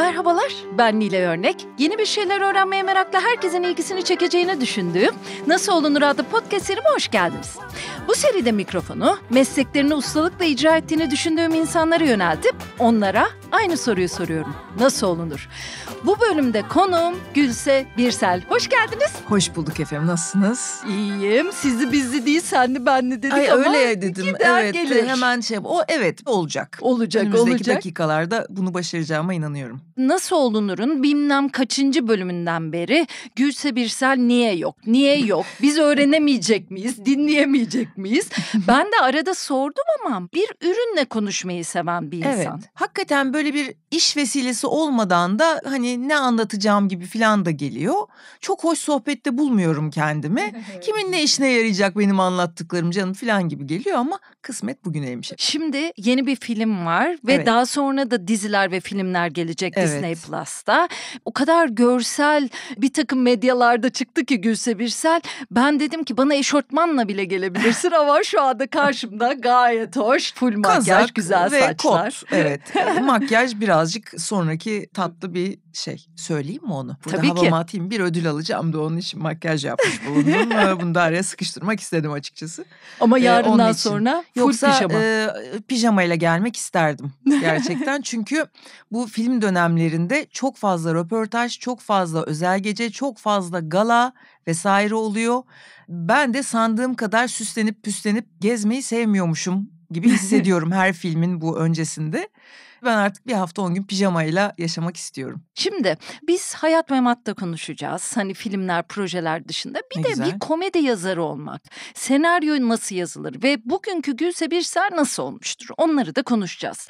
Ma Merhabalar, ben Nile Örnek. Yeni bir şeyler öğrenmeye merakla herkesin ilgisini çekeceğini düşündüğüm Nasıl Olunur adlı podcast serime hoş geldiniz. Bu seride mikrofonu mesleklerini ustalıkla icra ettiğini düşündüğüm insanlara yöneltip onlara aynı soruyu soruyorum. Nasıl olunur? Bu bölümde konuğum Gülse Birsel. Hoş geldiniz. Hoş bulduk efendim. Nasılsınız? İyiyim. Sizi bizi değil, senli benli dedik Ay, ama öyle dedim. Evet, gelir. hemen şey. O evet olacak. Olacak, Önümüzdeki olacak. dakikalarda bunu başaracağıma inanıyorum nasıl olunurun bilmem kaçıncı bölümünden beri Gülse Birsel niye yok? Niye yok? Biz öğrenemeyecek miyiz? Dinleyemeyecek miyiz? Ben de arada sordum ama bir ürünle konuşmayı seven bir insan. Evet. Hakikaten böyle bir iş vesilesi olmadan da hani ne anlatacağım gibi filan da geliyor. Çok hoş sohbette bulmuyorum kendimi. Kimin ne işine yarayacak benim anlattıklarım canım filan gibi geliyor ama kısmet bugüneymiş. Şimdi yeni bir film var ve evet. daha sonra da diziler ve filmler gelecek evet. Disney Plus'ta. O kadar görsel bir takım medyalarda çıktı ki Gülse Birsel. Ben dedim ki bana eşortmanla bile gelebilirsin ama şu anda karşımda gayet hoş. Full makyaj, Kazak güzel ve saçlar. Kot. Evet. makyaj biraz birazcık sonraki tatlı bir şey. Söyleyeyim mi onu? Burada Tabii havama ki. atayım bir ödül alacağım da onun için makyaj yapmış bulundum. Ee, bunu da araya sıkıştırmak istedim açıkçası. Ama ee, yarından ee, sonra Yoksa, pijama. E, pijamayla gelmek isterdim gerçekten. Çünkü bu film dönemlerinde çok fazla röportaj, çok fazla özel gece, çok fazla gala vesaire oluyor. Ben de sandığım kadar süslenip püslenip gezmeyi sevmiyormuşum gibi hissediyorum her filmin bu öncesinde. Ben artık bir hafta on gün pijamayla yaşamak istiyorum. Şimdi biz hayat mematta konuşacağız. Hani filmler, projeler dışında. Bir ne de güzel. bir komedi yazarı olmak. Senaryo nasıl yazılır ve bugünkü Gülse Birsel nasıl olmuştur? Onları da konuşacağız.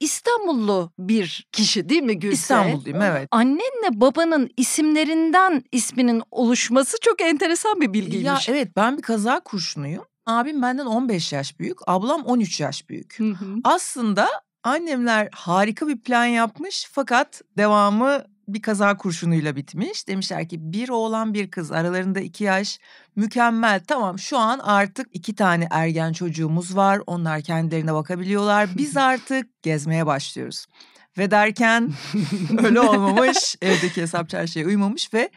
İstanbullu bir kişi değil mi Gülse? İstanbulluyum evet. Annenle babanın isimlerinden isminin oluşması çok enteresan bir bilgiymiş. Ya evet ben bir kaza kurşunuyum abim benden 15 yaş büyük, ablam 13 yaş büyük. Hı hı. Aslında annemler harika bir plan yapmış fakat devamı bir kaza kurşunuyla bitmiş. Demişler ki bir oğlan bir kız aralarında iki yaş mükemmel tamam şu an artık iki tane ergen çocuğumuz var. Onlar kendilerine bakabiliyorlar. Biz artık gezmeye başlıyoruz. Ve derken öyle olmamış evdeki hesap çarşıya uymamış ve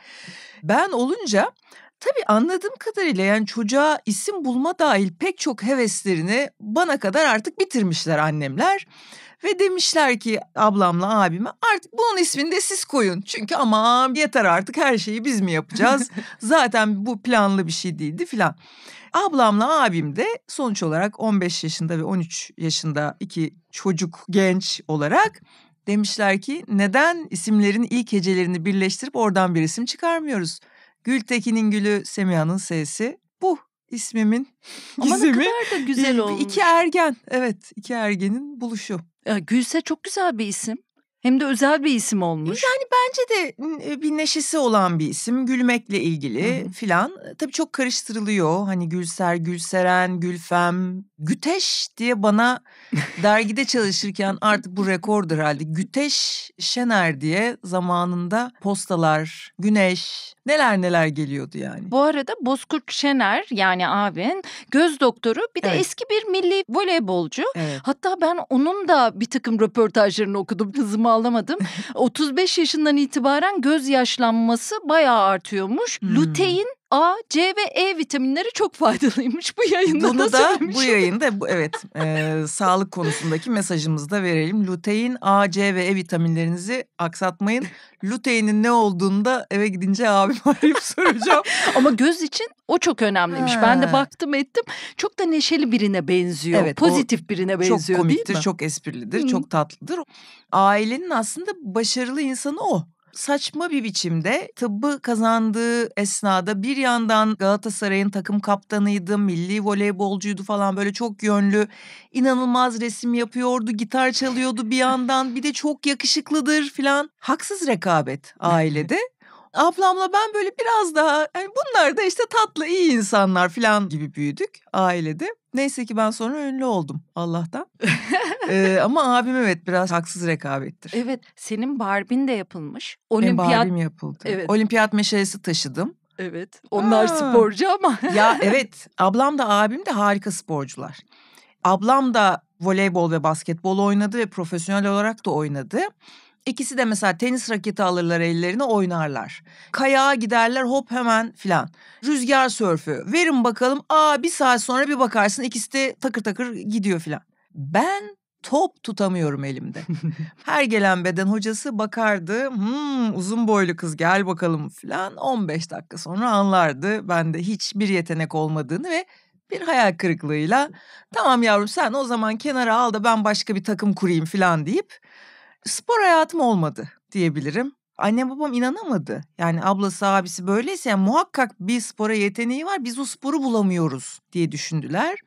ben olunca Tabii anladığım kadarıyla yani çocuğa isim bulma dahil pek çok heveslerini bana kadar artık bitirmişler annemler. Ve demişler ki ablamla abime artık bunun ismini de siz koyun. Çünkü ama yeter artık her şeyi biz mi yapacağız? Zaten bu planlı bir şey değildi filan. Ablamla abim de sonuç olarak 15 yaşında ve 13 yaşında iki çocuk genç olarak demişler ki neden isimlerin ilk hecelerini birleştirip oradan bir isim çıkarmıyoruz? Gültekin'in gülü, Semiha'nın sesi. Bu ismimin gizemi. Ama ne kadar da güzel olmuş. İki ergen, evet iki ergenin buluşu. Ya, Gülse çok güzel bir isim. Hem de özel bir isim olmuş. Yani bence de e, bir neşesi olan bir isim. Gülmekle ilgili filan. E, tabii çok karıştırılıyor. Hani Gülser, Gülseren, Gülfem. Güteş diye bana dergide çalışırken artık bu rekordur herhalde. Güteş Şener diye zamanında postalar, güneş, neler neler geliyordu yani. Bu arada Bozkurt Şener yani abin göz doktoru bir de evet. eski bir milli voleybolcu. Evet. Hatta ben onun da bir takım röportajlarını okudum hızımı alamadım. 35 yaşından itibaren göz yaşlanması bayağı artıyormuş. Hmm. Lutein A, C ve E vitaminleri çok faydalıymış. Bu yayında Bunu da, da bu yayında evet e, sağlık konusundaki mesajımızı da verelim. Lutein, A, C ve E vitaminlerinizi aksatmayın. Luteinin ne olduğunu da eve gidince abim arayıp soracağım. Ama göz için o çok önemliymiş. He. Ben de baktım ettim. Çok da neşeli birine benziyor. Evet, Pozitif birine benziyor çok komiktir, değil mi? Çok komiktir, çok esprilidir, Hı. çok tatlıdır. Ailenin aslında başarılı insanı o saçma bir biçimde tıbbı kazandığı esnada bir yandan Galatasaray'ın takım kaptanıydı, milli voleybolcuydu falan böyle çok yönlü, inanılmaz resim yapıyordu, gitar çalıyordu bir yandan bir de çok yakışıklıdır falan. Haksız rekabet ailede. Ablamla ben böyle biraz daha yani bunlar da işte tatlı iyi insanlar falan gibi büyüdük ailede. Neyse ki ben sonra ünlü oldum Allah'tan. ee, ama abim evet biraz haksız rekabettir. Evet senin Barbie'n de yapılmış. Olimpiyat... Benim Barbie'm yapıldı. Evet. Olimpiyat meşalesi taşıdım. Evet onlar Aa. sporcu ama. ya evet ablam da abim de harika sporcular. Ablam da voleybol ve basketbol oynadı ve profesyonel olarak da oynadı. İkisi de mesela tenis raketi alırlar ellerine oynarlar. Kayağa giderler hop hemen filan. Rüzgar sörfü. Verin bakalım. Aa bir saat sonra bir bakarsın ikisi de takır takır gidiyor filan. Ben top tutamıyorum elimde. Her gelen beden hocası bakardı. Hmm, uzun boylu kız gel bakalım filan. 15 dakika sonra anlardı. Bende hiçbir yetenek olmadığını ve bir hayal kırıklığıyla tamam yavrum sen o zaman kenara al da ben başka bir takım kurayım filan deyip spor hayatım olmadı diyebilirim. Annem babam inanamadı. Yani ablası abisi böyleyse yani muhakkak bir spora yeteneği var biz o sporu bulamıyoruz diye düşündüler.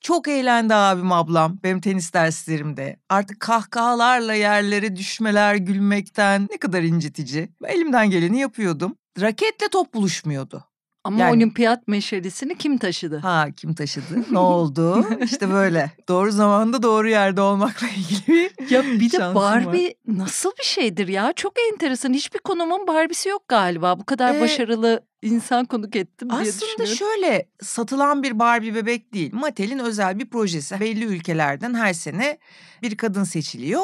Çok eğlendi abim ablam benim tenis derslerimde. Artık kahkahalarla yerlere düşmeler, gülmekten ne kadar incitici. Elimden geleni yapıyordum. Raketle top buluşmuyordu. Ama yani, olimpiyat meşalesini kim taşıdı? Ha kim taşıdı? Ne oldu? İşte böyle. Doğru zamanda doğru yerde olmakla ilgili bir Ya bir de Barbie var. nasıl bir şeydir ya? Çok enteresan. Hiçbir konumun Barbie'si yok galiba. Bu kadar ee, başarılı insan konuk ettim diye Aslında şöyle satılan bir Barbie bebek değil. Mattel'in özel bir projesi. Belli ülkelerden her sene bir kadın seçiliyor.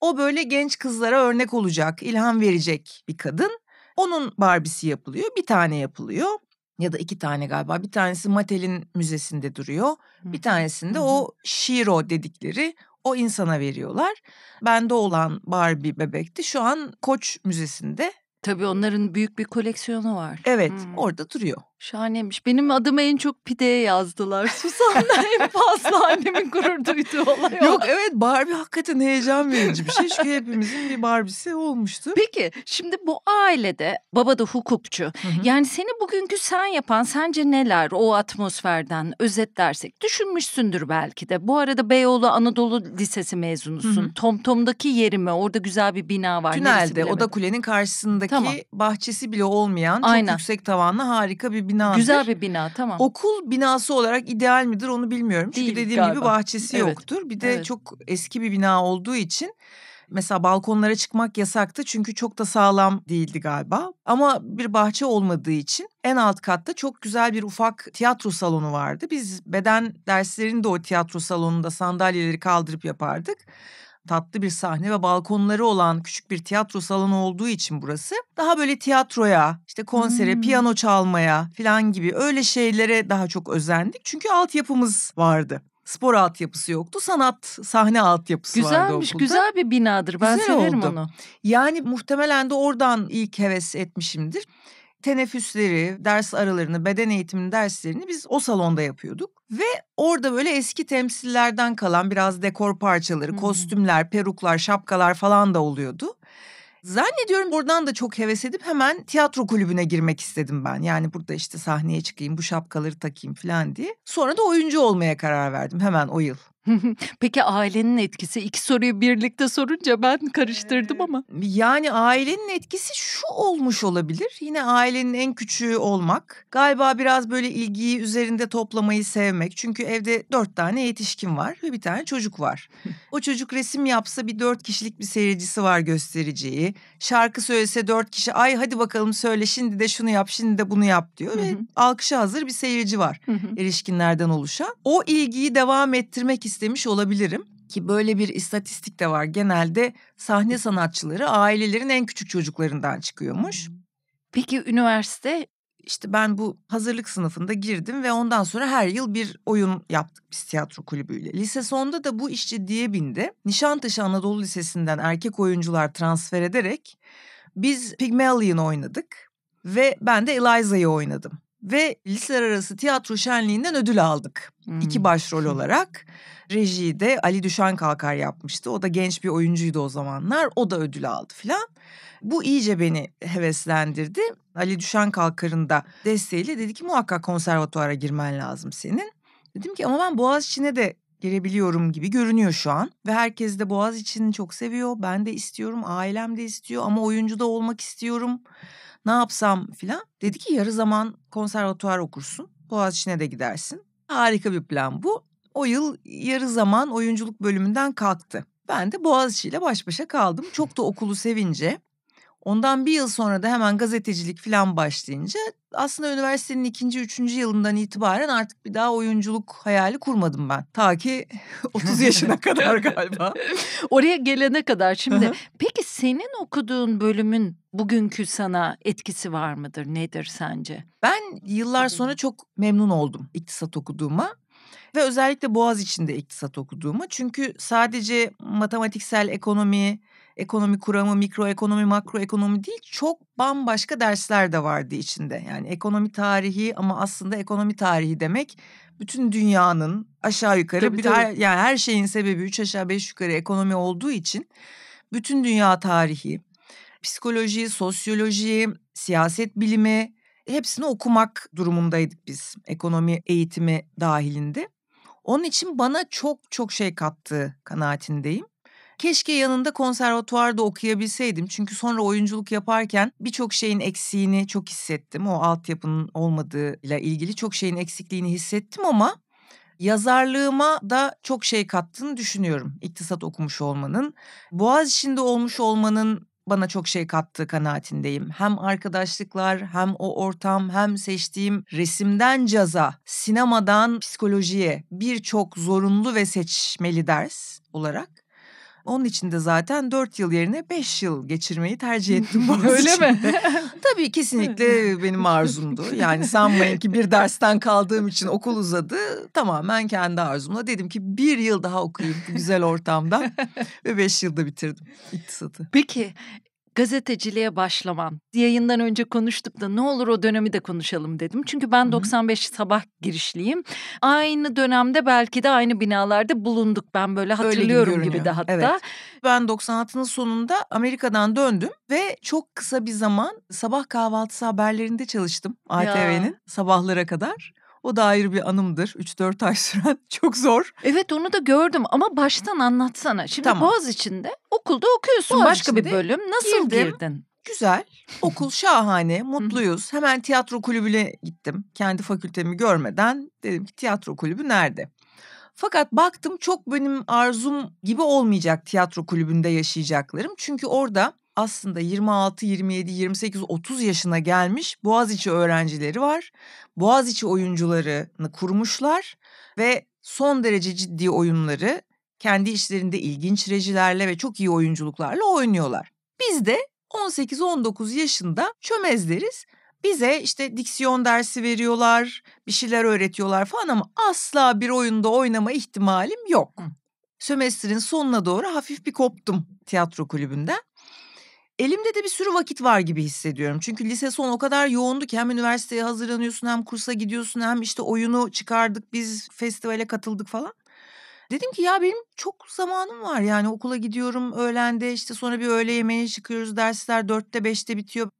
O böyle genç kızlara örnek olacak, ilham verecek bir kadın. Onun Barbie'si yapılıyor, bir tane yapılıyor ya da iki tane galiba. Bir tanesi Matel'in müzesinde duruyor. Hı. Bir tanesinde Hı. o Shiro dedikleri o insana veriyorlar. Bende olan Barbie bebekti şu an Koç Müzesi'nde. Tabii onların büyük bir koleksiyonu var. Evet, hmm. orada duruyor. Şahaneymiş. Benim adıma en çok pideye yazdılar. Susan'la en fazla annemin gurur duyduğu olay Yok evet Barbie hakikaten heyecan verici bir şey. Çünkü hepimizin bir Barbie'si olmuştu. Peki şimdi bu ailede baba da hukukçu. Hı hı. Yani seni bugünkü sen yapan sence neler o atmosferden özetlersek? Düşünmüşsündür belki de. Bu arada Beyoğlu Anadolu Lisesi mezunusun. Hı hı. TomTom'daki yerime orada güzel bir bina var. Tünelde o da kulenin karşısındaki tamam. bahçesi bile olmayan çok Aynen. yüksek tavanlı harika bir bir Güzel bir bina tamam. Okul binası olarak ideal midir onu bilmiyorum. Değil, Çünkü dediğim galiba. gibi bahçesi evet. yoktur. Bir de evet. çok eski bir bina olduğu için Mesela balkonlara çıkmak yasaktı çünkü çok da sağlam değildi galiba. Ama bir bahçe olmadığı için en alt katta çok güzel bir ufak tiyatro salonu vardı. Biz beden derslerinde o tiyatro salonunda sandalyeleri kaldırıp yapardık tatlı bir sahne ve balkonları olan küçük bir tiyatro salonu olduğu için burası daha böyle tiyatroya, işte konsere, hmm. piyano çalmaya falan gibi öyle şeylere daha çok özendik. Çünkü altyapımız vardı spor altyapısı yoktu. Sanat sahne altyapısı Güzelmiş, vardı okulda. Güzelmiş güzel bir binadır ben Güzel severim oldu. onu. Yani muhtemelen de oradan ilk heves etmişimdir teneffüsleri, ders aralarını, beden eğitimi derslerini biz o salonda yapıyorduk. Ve orada böyle eski temsillerden kalan biraz dekor parçaları, hmm. kostümler, peruklar, şapkalar falan da oluyordu. Zannediyorum oradan da çok heves edip hemen tiyatro kulübüne girmek istedim ben. Yani burada işte sahneye çıkayım, bu şapkaları takayım falan diye. Sonra da oyuncu olmaya karar verdim hemen o yıl. Peki ailenin etkisi? İki soruyu birlikte sorunca ben karıştırdım ama. Ee, yani ailenin etkisi şu olmuş olabilir. Yine ailenin en küçüğü olmak. Galiba biraz böyle ilgiyi üzerinde toplamayı sevmek. Çünkü evde dört tane yetişkin var ve bir tane çocuk var. o çocuk resim yapsa bir dört kişilik bir seyircisi var göstereceği. Şarkı söylese dört kişi ay hadi bakalım söyle şimdi de şunu yap şimdi de bunu yap diyor. ve alkışa hazır bir seyirci var erişkinlerden oluşan. O ilgiyi devam ettirmek istemiş olabilirim ki böyle bir istatistik de var. Genelde sahne sanatçıları ailelerin en küçük çocuklarından çıkıyormuş. Hmm. Peki üniversite işte ben bu hazırlık sınıfında girdim ve ondan sonra her yıl bir oyun yaptık biz tiyatro kulübüyle. Lise sonda da bu iş ciddiye bindi. Nişantaşı Anadolu Lisesi'nden erkek oyuncular transfer ederek biz Pygmalion oynadık ve ben de Eliza'yı oynadım ve liseler arası tiyatro şenliğinden ödül aldık. Hmm. İki başrol olarak. Rejiyi de Ali Düşen Kalkar yapmıştı. O da genç bir oyuncuydu o zamanlar. O da ödül aldı filan. Bu iyice beni heveslendirdi. Ali Düşen Kalkar'ın da desteğiyle dedi ki muhakkak konservatuara girmen lazım senin. Dedim ki ama ben Boğaziçi'ne de girebiliyorum gibi görünüyor şu an. Ve herkes de Boğaz için çok seviyor. Ben de istiyorum, ailem de istiyor ama oyuncu da olmak istiyorum ne yapsam filan. Dedi ki yarı zaman konservatuvar okursun. Boğaziçi'ne de gidersin. Harika bir plan bu. O yıl yarı zaman oyunculuk bölümünden kalktı. Ben de Boğaziçi ile baş başa kaldım. Çok da okulu sevince Ondan bir yıl sonra da hemen gazetecilik falan başlayınca aslında üniversitenin ikinci, üçüncü yılından itibaren artık bir daha oyunculuk hayali kurmadım ben. Ta ki 30 yaşına kadar galiba. Oraya gelene kadar şimdi. peki senin okuduğun bölümün bugünkü sana etkisi var mıdır? Nedir sence? Ben yıllar sonra çok memnun oldum iktisat okuduğuma. Ve özellikle Boğaz içinde iktisat okuduğuma. Çünkü sadece matematiksel ekonomi, ekonomi kuramı, mikroekonomi, makroekonomi değil çok bambaşka dersler de vardı içinde. Yani ekonomi tarihi ama aslında ekonomi tarihi demek bütün dünyanın aşağı yukarı tabii, bir tabii. Her, yani her şeyin sebebi üç aşağı beş yukarı ekonomi olduğu için bütün dünya tarihi, psikoloji, sosyoloji, siyaset bilimi hepsini okumak durumundaydık biz ekonomi eğitimi dahilinde. Onun için bana çok çok şey kattığı kanaatindeyim. Keşke yanında konservatuvarda okuyabilseydim. Çünkü sonra oyunculuk yaparken birçok şeyin eksiğini çok hissettim. O altyapının olmadığıyla ilgili çok şeyin eksikliğini hissettim ama yazarlığıma da çok şey kattığını düşünüyorum. İktisat okumuş olmanın, Boğaziçi'nde olmuş olmanın bana çok şey kattığı kanaatindeyim. Hem arkadaşlıklar, hem o ortam, hem seçtiğim resimden caza, sinemadan psikolojiye birçok zorunlu ve seçmeli ders olarak onun için de zaten dört yıl yerine beş yıl geçirmeyi tercih ettim. Öyle için. mi? Tabii kesinlikle benim arzumdu. Yani sanmayın ki bir dersten kaldığım için okul uzadı. Tamamen kendi arzumla dedim ki bir yıl daha okuyayım güzel ortamda ve beş yılda bitirdim iktisatı. Peki gazeteciliğe başlamam. Yayından önce konuştuk da ne olur o dönemi de konuşalım dedim. Çünkü ben 95 sabah girişliyim. Aynı dönemde belki de aynı binalarda bulunduk. Ben böyle hatırlıyorum Öyle gibi, gibi de hatta. Evet. Ben 96'nın sonunda Amerika'dan döndüm ve çok kısa bir zaman sabah kahvaltısı haberlerinde çalıştım ATV'nin sabahlara kadar. O da ayrı bir anımdır. 3-4 ay süren çok zor. Evet onu da gördüm ama baştan anlatsana. Şimdi tamam. Boğaz içinde okulda okuyorsun Boğaz başka bir bölüm. Nasıl girdim. girdin? Güzel. Okul şahane. Mutluyuz. Hemen tiyatro kulübüne gittim. Kendi fakültemi görmeden dedim ki tiyatro kulübü nerede? Fakat baktım çok benim arzum gibi olmayacak tiyatro kulübünde yaşayacaklarım. Çünkü orada aslında 26, 27, 28, 30 yaşına gelmiş Boğaziçi öğrencileri var. Boğaziçi oyuncularını kurmuşlar ve son derece ciddi oyunları kendi işlerinde ilginç rejilerle ve çok iyi oyunculuklarla oynuyorlar. Biz de 18-19 yaşında çömezleriz. Bize işte diksiyon dersi veriyorlar, bir şeyler öğretiyorlar falan ama asla bir oyunda oynama ihtimalim yok. Sömestrin sonuna doğru hafif bir koptum tiyatro kulübünden. Elimde de bir sürü vakit var gibi hissediyorum. Çünkü lise son o kadar yoğundu ki hem üniversiteye hazırlanıyorsun hem kursa gidiyorsun hem işte oyunu çıkardık biz festivale katıldık falan. Dedim ki ya benim çok zamanım var yani okula gidiyorum öğlende işte sonra bir öğle yemeğine çıkıyoruz dersler dörtte beşte bitiyor.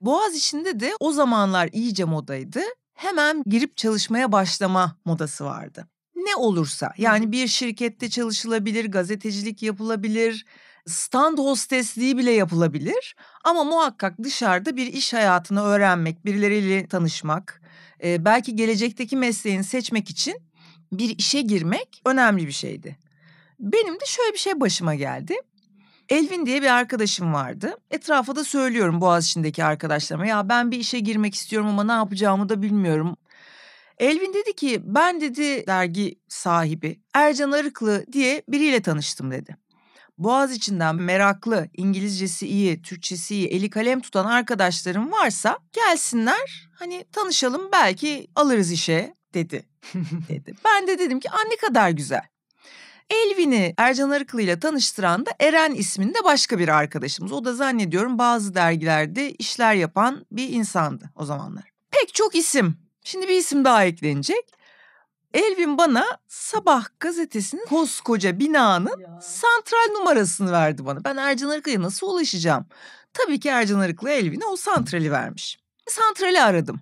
Boğaz içinde de o zamanlar iyice modaydı. Hemen girip çalışmaya başlama modası vardı. Ne olursa yani bir şirkette çalışılabilir, gazetecilik yapılabilir, stand hostesliği bile yapılabilir. Ama muhakkak dışarıda bir iş hayatını öğrenmek, birileriyle tanışmak, e, belki gelecekteki mesleğini seçmek için bir işe girmek önemli bir şeydi. Benim de şöyle bir şey başıma geldi. Elvin diye bir arkadaşım vardı. Etrafa da söylüyorum Boğaziçi'ndeki arkadaşlarıma. Ya ben bir işe girmek istiyorum ama ne yapacağımı da bilmiyorum. Elvin dedi ki ben dedi dergi sahibi Ercan Arıklı diye biriyle tanıştım dedi. Boğaz içinden meraklı, İngilizcesi iyi, Türkçesi iyi, eli kalem tutan arkadaşlarım varsa gelsinler. Hani tanışalım belki alırız işe dedi. dedi. Ben de dedim ki anne kadar güzel. Elvin'i Ercan Arıklı ile tanıştıran da Eren isminde başka bir arkadaşımız. O da zannediyorum bazı dergilerde işler yapan bir insandı o zamanlar. Pek çok isim. Şimdi bir isim daha eklenecek. Elvin bana sabah gazetesinin koskoca binanın ya. santral numarasını verdi bana. Ben Ercan Arıklı'ya nasıl ulaşacağım? Tabii ki Ercan Arıklı Elvin'e o santrali vermiş. Santrali aradım.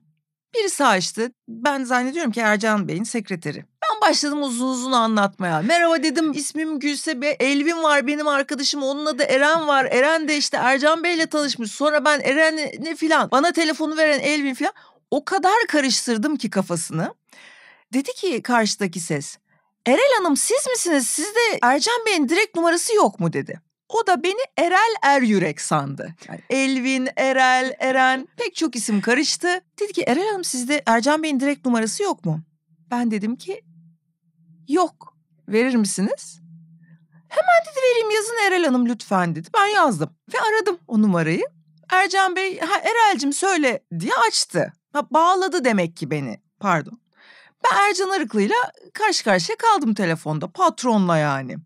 Birisi açtı. Ben zannediyorum ki Ercan Bey'in sekreteri. Ben başladım uzun uzun anlatmaya. Merhaba dedim ismim Gülse Bey. Elvin var benim arkadaşım. Onun adı Eren var. Eren de işte Ercan Bey'le tanışmış. Sonra ben Eren'le filan. Bana telefonu veren Elvin filan. O kadar karıştırdım ki kafasını. Dedi ki karşıdaki ses. Erel Hanım siz misiniz? Sizde Ercan Bey'in direkt numarası yok mu dedi. O da beni Erel Er Yürek sandı. Yani Elvin, Erel, Eren pek çok isim karıştı. Dedi ki Erel Hanım sizde Ercan Bey'in direkt numarası yok mu? Ben dedim ki yok. Verir misiniz? Hemen dedi vereyim yazın Erel Hanım lütfen dedi. Ben yazdım ve aradım o numarayı. Ercan Bey ha Erel'cim söyle diye açtı. Ha, bağladı demek ki beni pardon. Ben Ercan Arıklı'yla karşı karşıya kaldım telefonda patronla yani.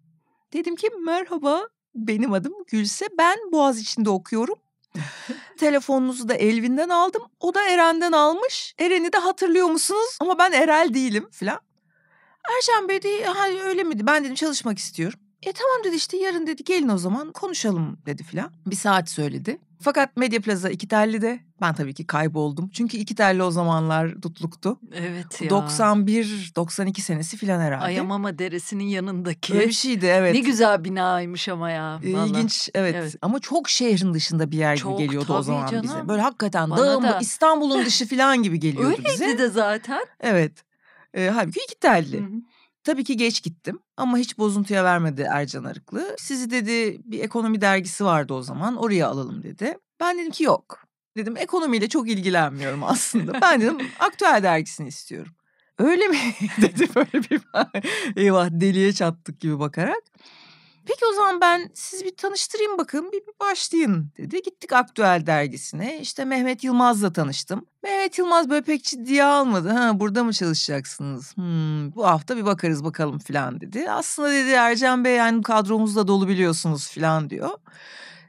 Dedim ki merhaba benim adım Gülse ben Boğaz içinde okuyorum. Telefonunuzu da Elvin'den aldım. O da Eren'den almış. Eren'i de hatırlıyor musunuz? Ama ben Erel değilim filan. Ercan Bey de ha, öyle miydi? Ben dedim çalışmak istiyorum. E tamam dedi işte yarın dedi gelin o zaman konuşalım dedi filan. Bir saat söyledi. Fakat Medya Plaza iki telli de ben tabii ki kayboldum. Çünkü iki telli o zamanlar tutluktu. Evet ya. 91-92 senesi filan herhalde. Ayamama Deresi'nin yanındaki. Öyle bir şeydi evet. Ne güzel binaymış ama ya. E, vallahi. İlginç evet. evet. Ama çok şehrin dışında bir yer çok, gibi geliyordu o zaman canım. bize. Böyle hakikaten dağın da. İstanbul'un dışı filan gibi geliyordu Öyleydi bize. Öyleydi de zaten. Evet. E, halbuki iki telli. Hı hı. Tabii ki geç gittim ama hiç bozuntuya vermedi Ercan Arıklı. Sizi dedi bir ekonomi dergisi vardı o zaman oraya alalım dedi. Ben dedim ki yok. Dedim ekonomiyle çok ilgilenmiyorum aslında. Ben dedim aktüel dergisini istiyorum. Öyle mi? dedi böyle bir eyvah deliye çattık gibi bakarak. Peki o zaman ben siz bir tanıştırayım bakın bir, bir başlayın dedi. Gittik Aktüel dergisine işte Mehmet Yılmaz'la tanıştım. Mehmet Yılmaz böyle pek ciddiye almadı. Ha, burada mı çalışacaksınız? Hmm, bu hafta bir bakarız bakalım filan dedi. Aslında dedi Ercan Bey yani kadromuz da dolu biliyorsunuz filan diyor.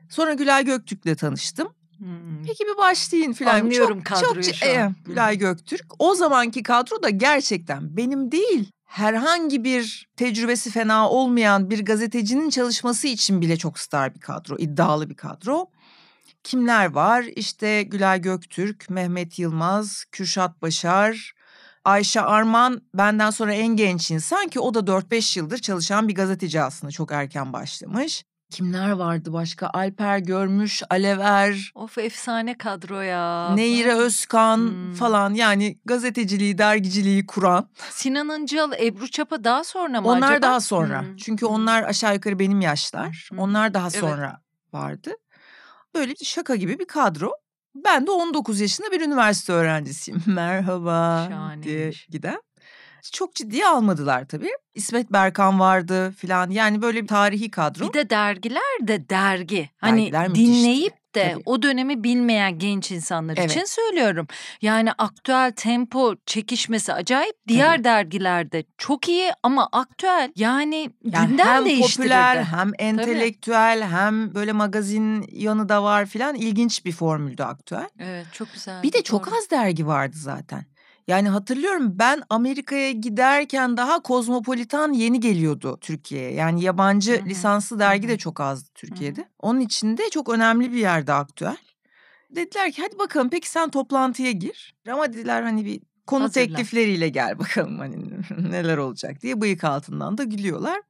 Sonra Gülay Göktürk'le tanıştım. Hmm. Peki bir başlayın filan. Anlıyorum çok, kadroyu çok, şu an. Eh, Gülay hmm. Göktürk. O zamanki kadro da gerçekten benim değil herhangi bir tecrübesi fena olmayan bir gazetecinin çalışması için bile çok star bir kadro, iddialı bir kadro. Kimler var? İşte Gülay Göktürk, Mehmet Yılmaz, Kürşat Başar, Ayşe Arman benden sonra en genç insan ki o da 4-5 yıldır çalışan bir gazeteci aslında çok erken başlamış. Kimler vardı başka? Alper Görmüş, Alever. Of efsane kadro ya. Neyre Özkan hmm. falan yani gazeteciliği, dergiciliği kuran. Sinan Incal, Ebru Çapa daha sonra mı onlar acaba? daha sonra. Hmm. Çünkü hmm. onlar aşağı yukarı benim yaşlar. Hmm. Onlar daha sonra evet. vardı. Böyle bir şaka gibi bir kadro. Ben de 19 yaşında bir üniversite öğrencisiyim. Merhaba Şahaneymiş. diye giden. Çok ciddiye almadılar tabii. İsmet Berkan vardı filan yani böyle bir tarihi kadro. Bir de dergiler de dergi. Hani dergiler dinleyip de Tabii. o dönemi bilmeyen genç insanlar evet. için söylüyorum. Yani aktüel tempo çekişmesi acayip. Diğer Tabii. dergilerde çok iyi ama aktüel yani, yani gündem hem değiştirirdi. popüler hem entelektüel Tabii. hem böyle magazin yanı da var filan ilginç bir formüldü aktüel. Evet çok güzel. Bir de çok Doğru. az dergi vardı zaten. Yani hatırlıyorum ben Amerika'ya giderken daha Kozmopolitan yeni geliyordu Türkiye'ye. Yani yabancı Hı-hı. lisanslı dergi de çok azdı Türkiye'de. Hı-hı. Onun için de çok önemli bir yerde aktüel. Dediler ki hadi bakalım peki sen toplantıya gir. Ama dediler hani bir konu Hazırlan. teklifleriyle gel bakalım hani neler olacak diye bıyık altından da gülüyorlar.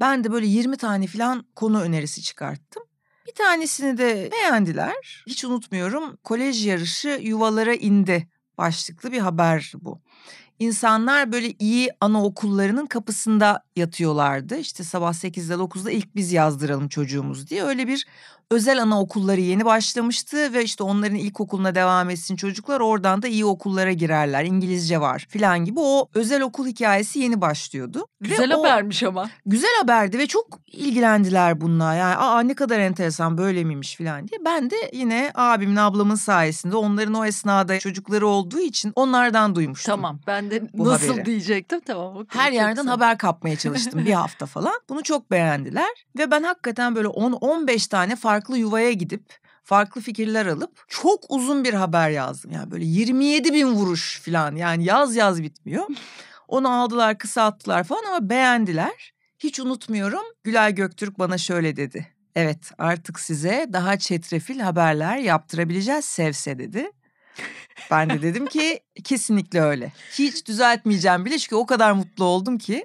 Ben de böyle 20 tane falan konu önerisi çıkarttım. Bir tanesini de beğendiler. Hiç unutmuyorum. Kolej yarışı yuvalara indi başlıklı bir haber bu. İnsanlar böyle iyi anaokullarının kapısında yatıyorlardı. İşte sabah 8'de 9'da ilk biz yazdıralım çocuğumuz diye öyle bir özel anaokulları yeni başlamıştı ve işte onların ilkokuluna devam etsin çocuklar oradan da iyi okullara girerler. İngilizce var filan gibi o özel okul hikayesi yeni başlıyordu. Güzel ve habermiş o, ama. Güzel haberdi ve çok ilgilendiler bununla. Yani aa ne kadar enteresan böyle miymiş filan diye. Ben de yine abimin ablamın sayesinde onların o esnada çocukları olduğu için onlardan duymuştum. Tamam ben de nasıl haberi. diyecektim tamam. Okay, Her yerden güzel. haber kapmaya çalıştım bir hafta falan. Bunu çok beğendiler ve ben hakikaten böyle 10-15 tane farklı farklı yuvaya gidip farklı fikirler alıp çok uzun bir haber yazdım. Yani böyle 27 bin vuruş falan yani yaz yaz bitmiyor. Onu aldılar kısalttılar falan ama beğendiler. Hiç unutmuyorum Gülay Göktürk bana şöyle dedi. Evet artık size daha çetrefil haberler yaptırabileceğiz sevse dedi. Ben de dedim ki kesinlikle öyle. Hiç düzeltmeyeceğim bile çünkü o kadar mutlu oldum ki.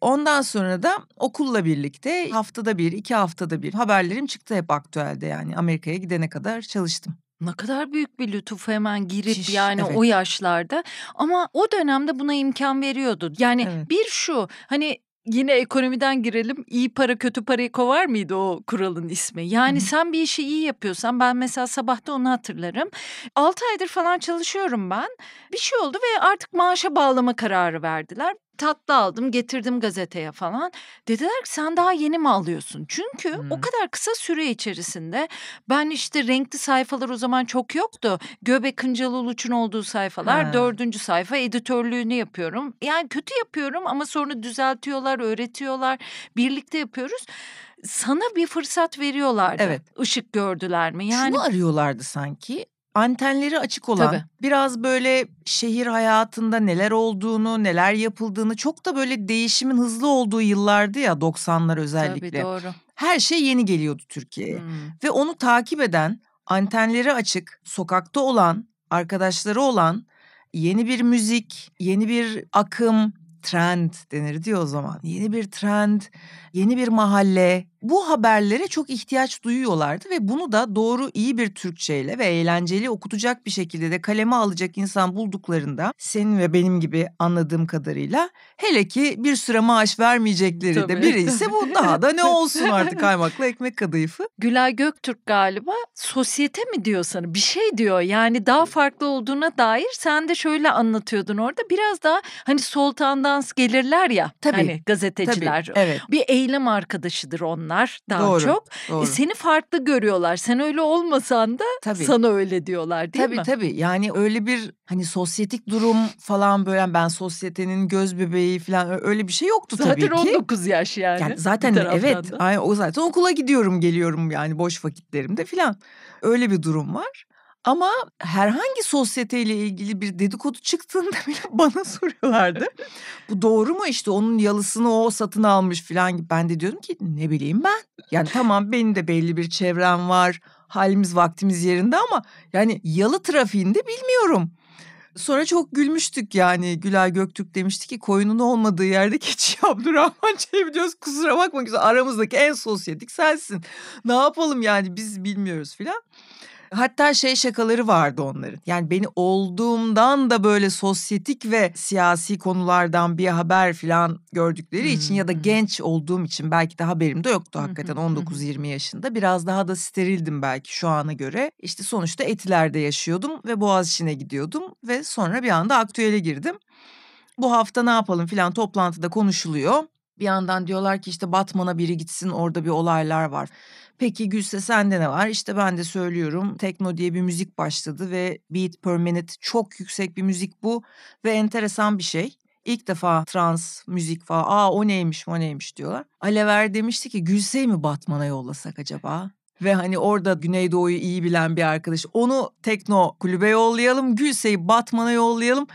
Ondan sonra da okulla birlikte haftada bir, iki haftada bir haberlerim çıktı hep aktüelde yani Amerika'ya gidene kadar çalıştım. Ne kadar büyük bir lütuf hemen girip Şiş, yani evet. o yaşlarda ama o dönemde buna imkan veriyordu. Yani evet. bir şu hani yine ekonomiden girelim. iyi para kötü parayı kovar mıydı o kuralın ismi? Yani hı sen bir işi iyi yapıyorsan ben mesela sabahta onu hatırlarım. 6 aydır falan çalışıyorum ben. Bir şey oldu ve artık maaşa bağlama kararı verdiler tatlı aldım getirdim gazeteye falan. Dediler ki sen daha yeni mi alıyorsun? Çünkü hmm. o kadar kısa süre içerisinde ben işte renkli sayfalar o zaman çok yoktu. Göbek Kıncalı Uluç'un olduğu sayfalar ha. dördüncü sayfa editörlüğünü yapıyorum. Yani kötü yapıyorum ama sonra düzeltiyorlar öğretiyorlar birlikte yapıyoruz sana bir fırsat veriyorlardı. Evet. Işık gördüler mi? Yani Şunu arıyorlardı sanki antenleri açık olan Tabii. biraz böyle şehir hayatında neler olduğunu, neler yapıldığını çok da böyle değişimin hızlı olduğu yıllardı ya 90'lar özellikle. Tabii doğru. Her şey yeni geliyordu Türkiye'ye hmm. ve onu takip eden, antenleri açık, sokakta olan, arkadaşları olan yeni bir müzik, yeni bir akım, trend denirdi ya o zaman. Yeni bir trend, yeni bir mahalle, bu haberlere çok ihtiyaç duyuyorlardı ve bunu da doğru iyi bir Türkçeyle ve eğlenceli okutacak bir şekilde de kaleme alacak insan bulduklarında senin ve benim gibi anladığım kadarıyla hele ki bir süre maaş vermeyecekleri tabii, de biri ise bu daha da ne olsun artık kaymakla ekmek kadayıfı. Gülay Göktürk galiba sosyete mi diyor sana bir şey diyor yani daha farklı olduğuna dair sen de şöyle anlatıyordun orada biraz daha hani sultan dans gelirler ya tabii, hani gazeteciler tabii, evet. bir eylem arkadaşıdır onlar insanlar daha doğru, çok. E, doğru. E, seni farklı görüyorlar. Sen öyle olmasan da tabii. sana öyle diyorlar değil tabii, mi? Tabii tabii. Yani öyle bir hani sosyetik durum falan böyle yani ben sosyetenin göz bebeği falan öyle bir şey yoktu zaten tabii ki. Zaten 19 yaş yani. yani zaten evet. Da. Ay, o zaten okula gidiyorum geliyorum yani boş vakitlerimde falan. Öyle bir durum var. Ama herhangi sosyeteyle ilgili bir dedikodu çıktığında bile bana soruyorlardı. Bu doğru mu işte onun yalısını o satın almış falan. Ben de diyorum ki ne bileyim ben. Yani tamam benim de belli bir çevrem var. Halimiz vaktimiz yerinde ama yani yalı trafiğinde bilmiyorum. Sonra çok gülmüştük yani Gülay Göktürk demişti ki koyunun olmadığı yerde keçi Abdurrahman çeviriyoruz kusura bakma güzel aramızdaki en sosyetik sensin. Ne yapalım yani biz bilmiyoruz filan. Hatta şey şakaları vardı onların. Yani beni olduğumdan da böyle sosyetik ve siyasi konulardan bir haber falan gördükleri için ya da hmm. genç olduğum için belki de haberim de yoktu hakikaten 19-20 yaşında. Biraz daha da sterildim belki şu ana göre. İşte sonuçta Etiler'de yaşıyordum ve Boğaziçi'ne gidiyordum ve sonra bir anda aktüele girdim. Bu hafta ne yapalım filan toplantıda konuşuluyor. Bir yandan diyorlar ki işte Batman'a biri gitsin orada bir olaylar var. Peki Gülse sende ne var? İşte ben de söylüyorum. Tekno diye bir müzik başladı ve beat per minute çok yüksek bir müzik bu ve enteresan bir şey. İlk defa trans müzik falan aa o neymiş o neymiş diyorlar. Alever demişti ki Gülse'yi mi Batman'a yollasak acaba? Ve hani orada Güneydoğu'yu iyi bilen bir arkadaş onu tekno kulübe yollayalım Gülse'yi Batman'a yollayalım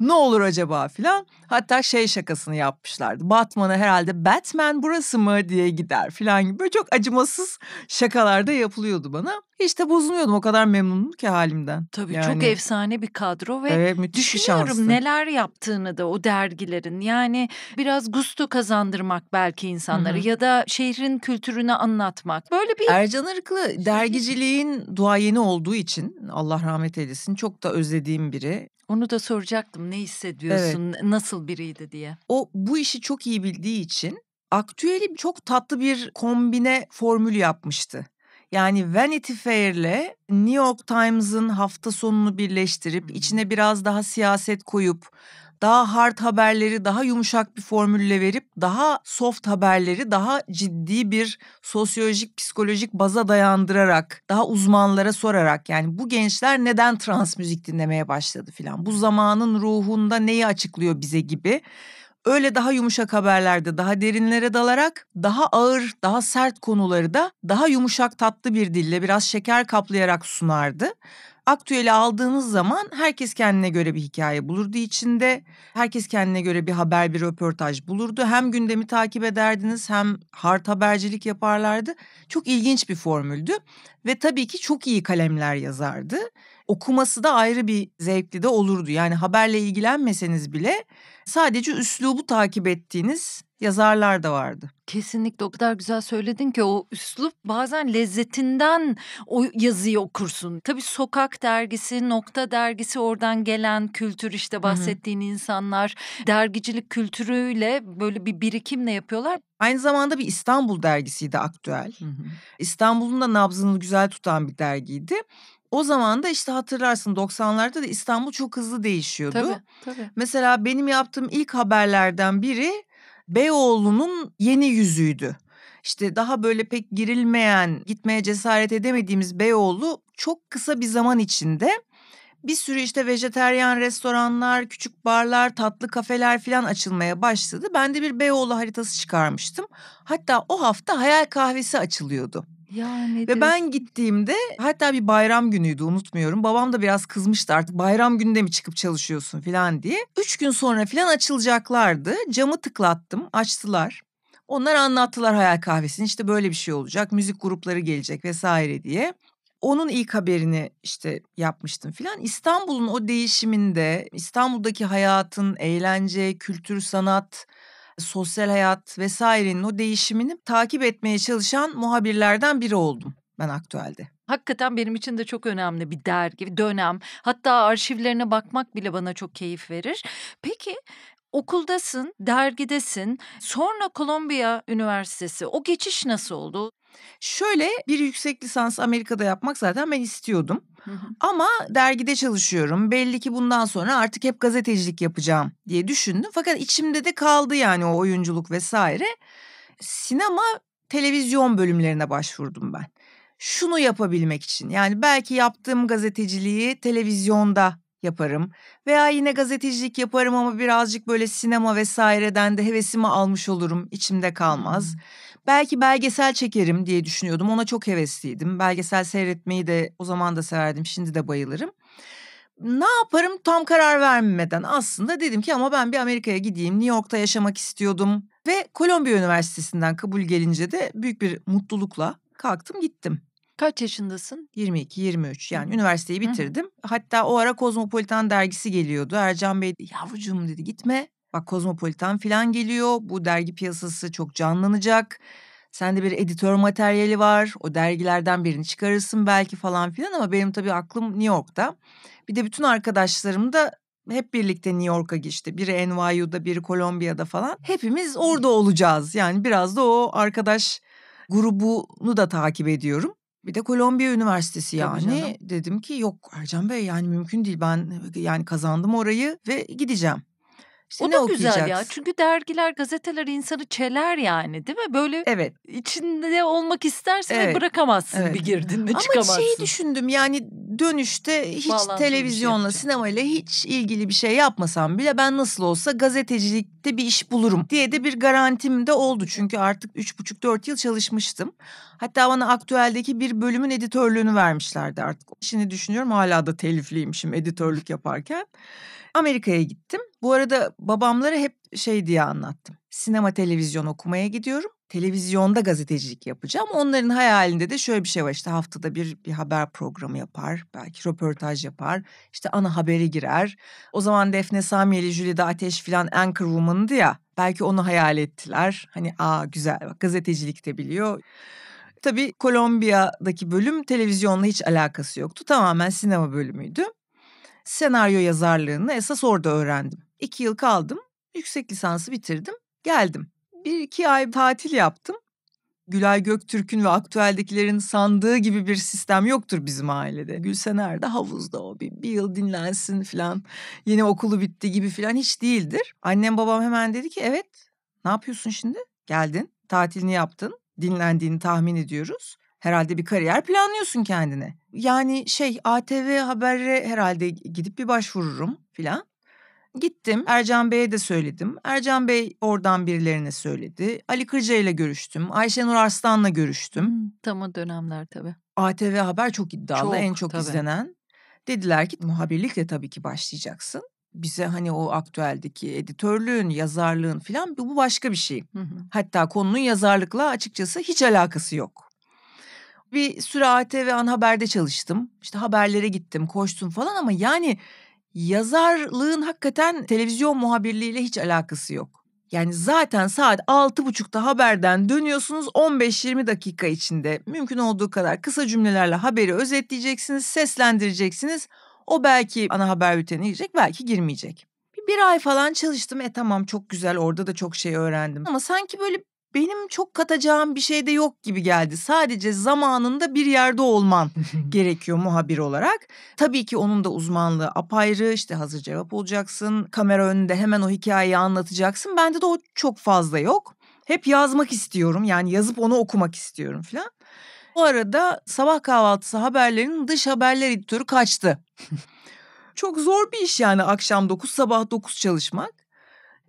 ne olur acaba filan. Hatta şey şakasını yapmışlardı. Batman'a herhalde Batman burası mı diye gider filan gibi. Böyle çok acımasız şakalarda yapılıyordu bana. Hiç de bozulmuyordum o kadar memnunum ki halimden. Tabii yani. çok efsane bir kadro ve evet, düşünüyorum şanslı. neler yaptığını da o dergilerin. Yani biraz gusto kazandırmak belki insanları Hı-hı. ya da şehrin kültürünü anlatmak. Böyle bir... Ercan Arıklı dergiciliğin duayeni olduğu için Allah rahmet eylesin çok da özlediğim biri. Onu da soracaktım ne hissediyorsun evet. nasıl biriydi diye. O bu işi çok iyi bildiği için aktüeli çok tatlı bir kombine formül yapmıştı. Yani Vanity Fair'le New York Times'ın hafta sonunu birleştirip içine biraz daha siyaset koyup daha hard haberleri daha yumuşak bir formülle verip daha soft haberleri daha ciddi bir sosyolojik psikolojik baza dayandırarak daha uzmanlara sorarak yani bu gençler neden trans müzik dinlemeye başladı filan bu zamanın ruhunda neyi açıklıyor bize gibi Öyle daha yumuşak haberlerde daha derinlere dalarak daha ağır, daha sert konuları da daha yumuşak tatlı bir dille biraz şeker kaplayarak sunardı. Aktüeli aldığınız zaman herkes kendine göre bir hikaye bulurdu içinde. Herkes kendine göre bir haber, bir röportaj bulurdu. Hem gündemi takip ederdiniz hem hard habercilik yaparlardı. Çok ilginç bir formüldü ve tabii ki çok iyi kalemler yazardı okuması da ayrı bir zevkli de olurdu. Yani haberle ilgilenmeseniz bile sadece üslubu takip ettiğiniz yazarlar da vardı. Kesinlikle o kadar güzel söyledin ki o üslup bazen lezzetinden o yazıyı okursun. Tabii sokak dergisi, nokta dergisi oradan gelen kültür işte bahsettiğin Hı-hı. insanlar dergicilik kültürüyle böyle bir birikimle yapıyorlar. Aynı zamanda bir İstanbul dergisiydi aktüel. İstanbul'un da nabzını güzel tutan bir dergiydi. O zaman da işte hatırlarsın 90'larda da İstanbul çok hızlı değişiyordu. Tabii, tabii. Mesela benim yaptığım ilk haberlerden biri Beyoğlu'nun yeni yüzüydü. İşte daha böyle pek girilmeyen, gitmeye cesaret edemediğimiz Beyoğlu çok kısa bir zaman içinde bir sürü işte vejeteryan restoranlar, küçük barlar, tatlı kafeler falan açılmaya başladı. Ben de bir Beyoğlu haritası çıkarmıştım. Hatta o hafta Hayal Kahvesi açılıyordu. Ya Ve ben gittiğimde hatta bir bayram günüydü unutmuyorum. Babam da biraz kızmıştı artık bayram günde mi çıkıp çalışıyorsun falan diye. Üç gün sonra falan açılacaklardı. Camı tıklattım açtılar. Onlar anlattılar hayal kahvesini işte böyle bir şey olacak müzik grupları gelecek vesaire diye. Onun ilk haberini işte yapmıştım filan. İstanbul'un o değişiminde İstanbul'daki hayatın eğlence, kültür, sanat sosyal hayat vesairenin o değişimini takip etmeye çalışan muhabirlerden biri oldum ben aktüelde. Hakikaten benim için de çok önemli bir dergi, dönem. Hatta arşivlerine bakmak bile bana çok keyif verir. Peki okuldasın, dergidesin. Sonra Columbia Üniversitesi. O geçiş nasıl oldu? Şöyle bir yüksek lisans Amerika'da yapmak zaten ben istiyordum. Hı hı. Ama dergide çalışıyorum. Belli ki bundan sonra artık hep gazetecilik yapacağım diye düşündüm. Fakat içimde de kaldı yani o oyunculuk vesaire. Sinema televizyon bölümlerine başvurdum ben. Şunu yapabilmek için yani belki yaptığım gazeteciliği televizyonda yaparım veya yine gazetecilik yaparım ama birazcık böyle sinema vesaireden de hevesimi almış olurum İçimde kalmaz. Hmm Belki belgesel çekerim diye düşünüyordum. Ona çok hevesliydim. Belgesel seyretmeyi de o zaman da severdim. Şimdi de bayılırım. Ne yaparım tam karar vermeden aslında dedim ki ama ben bir Amerika'ya gideyim. New York'ta yaşamak istiyordum. Ve Kolombiya Üniversitesi'nden kabul gelince de büyük bir mutlulukla kalktım gittim. Kaç yaşındasın? 22, 23. Yani Hı. üniversiteyi bitirdim. Hı. Hatta o ara Kozmopolitan dergisi geliyordu. Ercan Bey yavrucuğum dedi gitme Bak Kozmopolitan falan geliyor. Bu dergi piyasası çok canlanacak. Sende bir editör materyali var. O dergilerden birini çıkarırsın belki falan filan ama benim tabii aklım New York'ta. Bir de bütün arkadaşlarım da hep birlikte New York'a geçti. Biri NYU'da, biri Kolombiya'da falan. Hepimiz orada olacağız. Yani biraz da o arkadaş grubunu da takip ediyorum. Bir de Kolombiya Üniversitesi yani. Dedim ki yok Ercan Bey yani mümkün değil ben yani kazandım orayı ve gideceğim. İşte o da güzel ya. Çünkü dergiler, gazeteler insanı çeler yani değil mi? Böyle evet. içinde olmak istersen evet. bırakamazsın evet. bir girdin mi çıkamazsın. Ama şeyi düşündüm yani dönüşte hiç Bağlantılı şey televizyonla, şey sinemayla hiç ilgili bir şey yapmasam bile ben nasıl olsa gazetecilikte bir iş bulurum diye de bir garantim de oldu. Çünkü artık üç buçuk dört yıl çalışmıştım. Hatta bana aktüeldeki bir bölümün editörlüğünü vermişlerdi artık. Şimdi düşünüyorum hala da telifliymişim editörlük yaparken. Amerika'ya gittim. Bu arada babamlara hep şey diye anlattım. Sinema televizyon okumaya gidiyorum. Televizyonda gazetecilik yapacağım. Onların hayalinde de şöyle bir şey var. İşte haftada bir, bir haber programı yapar. Belki röportaj yapar. İşte ana habere girer. O zaman Defne Samiyeli, Jülide Ateş filan anchor Anchorwoman'dı ya. Belki onu hayal ettiler. Hani aa güzel bak gazetecilik de biliyor. Tabii Kolombiya'daki bölüm televizyonla hiç alakası yoktu. Tamamen sinema bölümüydü senaryo yazarlığını esas orada öğrendim. İki yıl kaldım, yüksek lisansı bitirdim, geldim. Bir iki ay tatil yaptım. Gülay Göktürk'ün ve aktüeldekilerin sandığı gibi bir sistem yoktur bizim ailede. Gülsener de havuzda o bir, bir yıl dinlensin falan. Yeni okulu bitti gibi falan hiç değildir. Annem babam hemen dedi ki evet ne yapıyorsun şimdi? Geldin tatilini yaptın dinlendiğini tahmin ediyoruz. Herhalde bir kariyer planlıyorsun kendine. Yani şey ATV Haber'e herhalde gidip bir başvururum filan. Gittim Ercan Bey'e de söyledim. Ercan Bey oradan birilerine söyledi. Ali Kırca ile görüştüm. Ayşenur Arslan'la görüştüm. Tam o dönemler tabii. ATV Haber çok iddialı çok, en çok tabii. izlenen. Dediler ki muhabirlikle tabii ki başlayacaksın. Bize hani o aktüeldeki editörlüğün, yazarlığın filan bu başka bir şey. Hı hı. Hatta konunun yazarlıkla açıkçası hiç alakası yok bir süre ATV An Haber'de çalıştım. İşte haberlere gittim, koştum falan ama yani yazarlığın hakikaten televizyon muhabirliğiyle hiç alakası yok. Yani zaten saat altı buçukta haberden dönüyorsunuz 15-20 dakika içinde mümkün olduğu kadar kısa cümlelerle haberi özetleyeceksiniz, seslendireceksiniz. O belki ana haber bültenine girecek, belki girmeyecek. Bir ay falan çalıştım. E tamam çok güzel orada da çok şey öğrendim. Ama sanki böyle benim çok katacağım bir şey de yok gibi geldi. Sadece zamanında bir yerde olman gerekiyor muhabir olarak. Tabii ki onun da uzmanlığı apayrı. İşte hazır cevap olacaksın. Kamera önünde hemen o hikayeyi anlatacaksın. Bende de o çok fazla yok. Hep yazmak istiyorum. Yani yazıp onu okumak istiyorum falan. Bu arada sabah kahvaltısı haberlerinin dış haberler editörü kaçtı. çok zor bir iş yani akşam 9 sabah 9 çalışmak.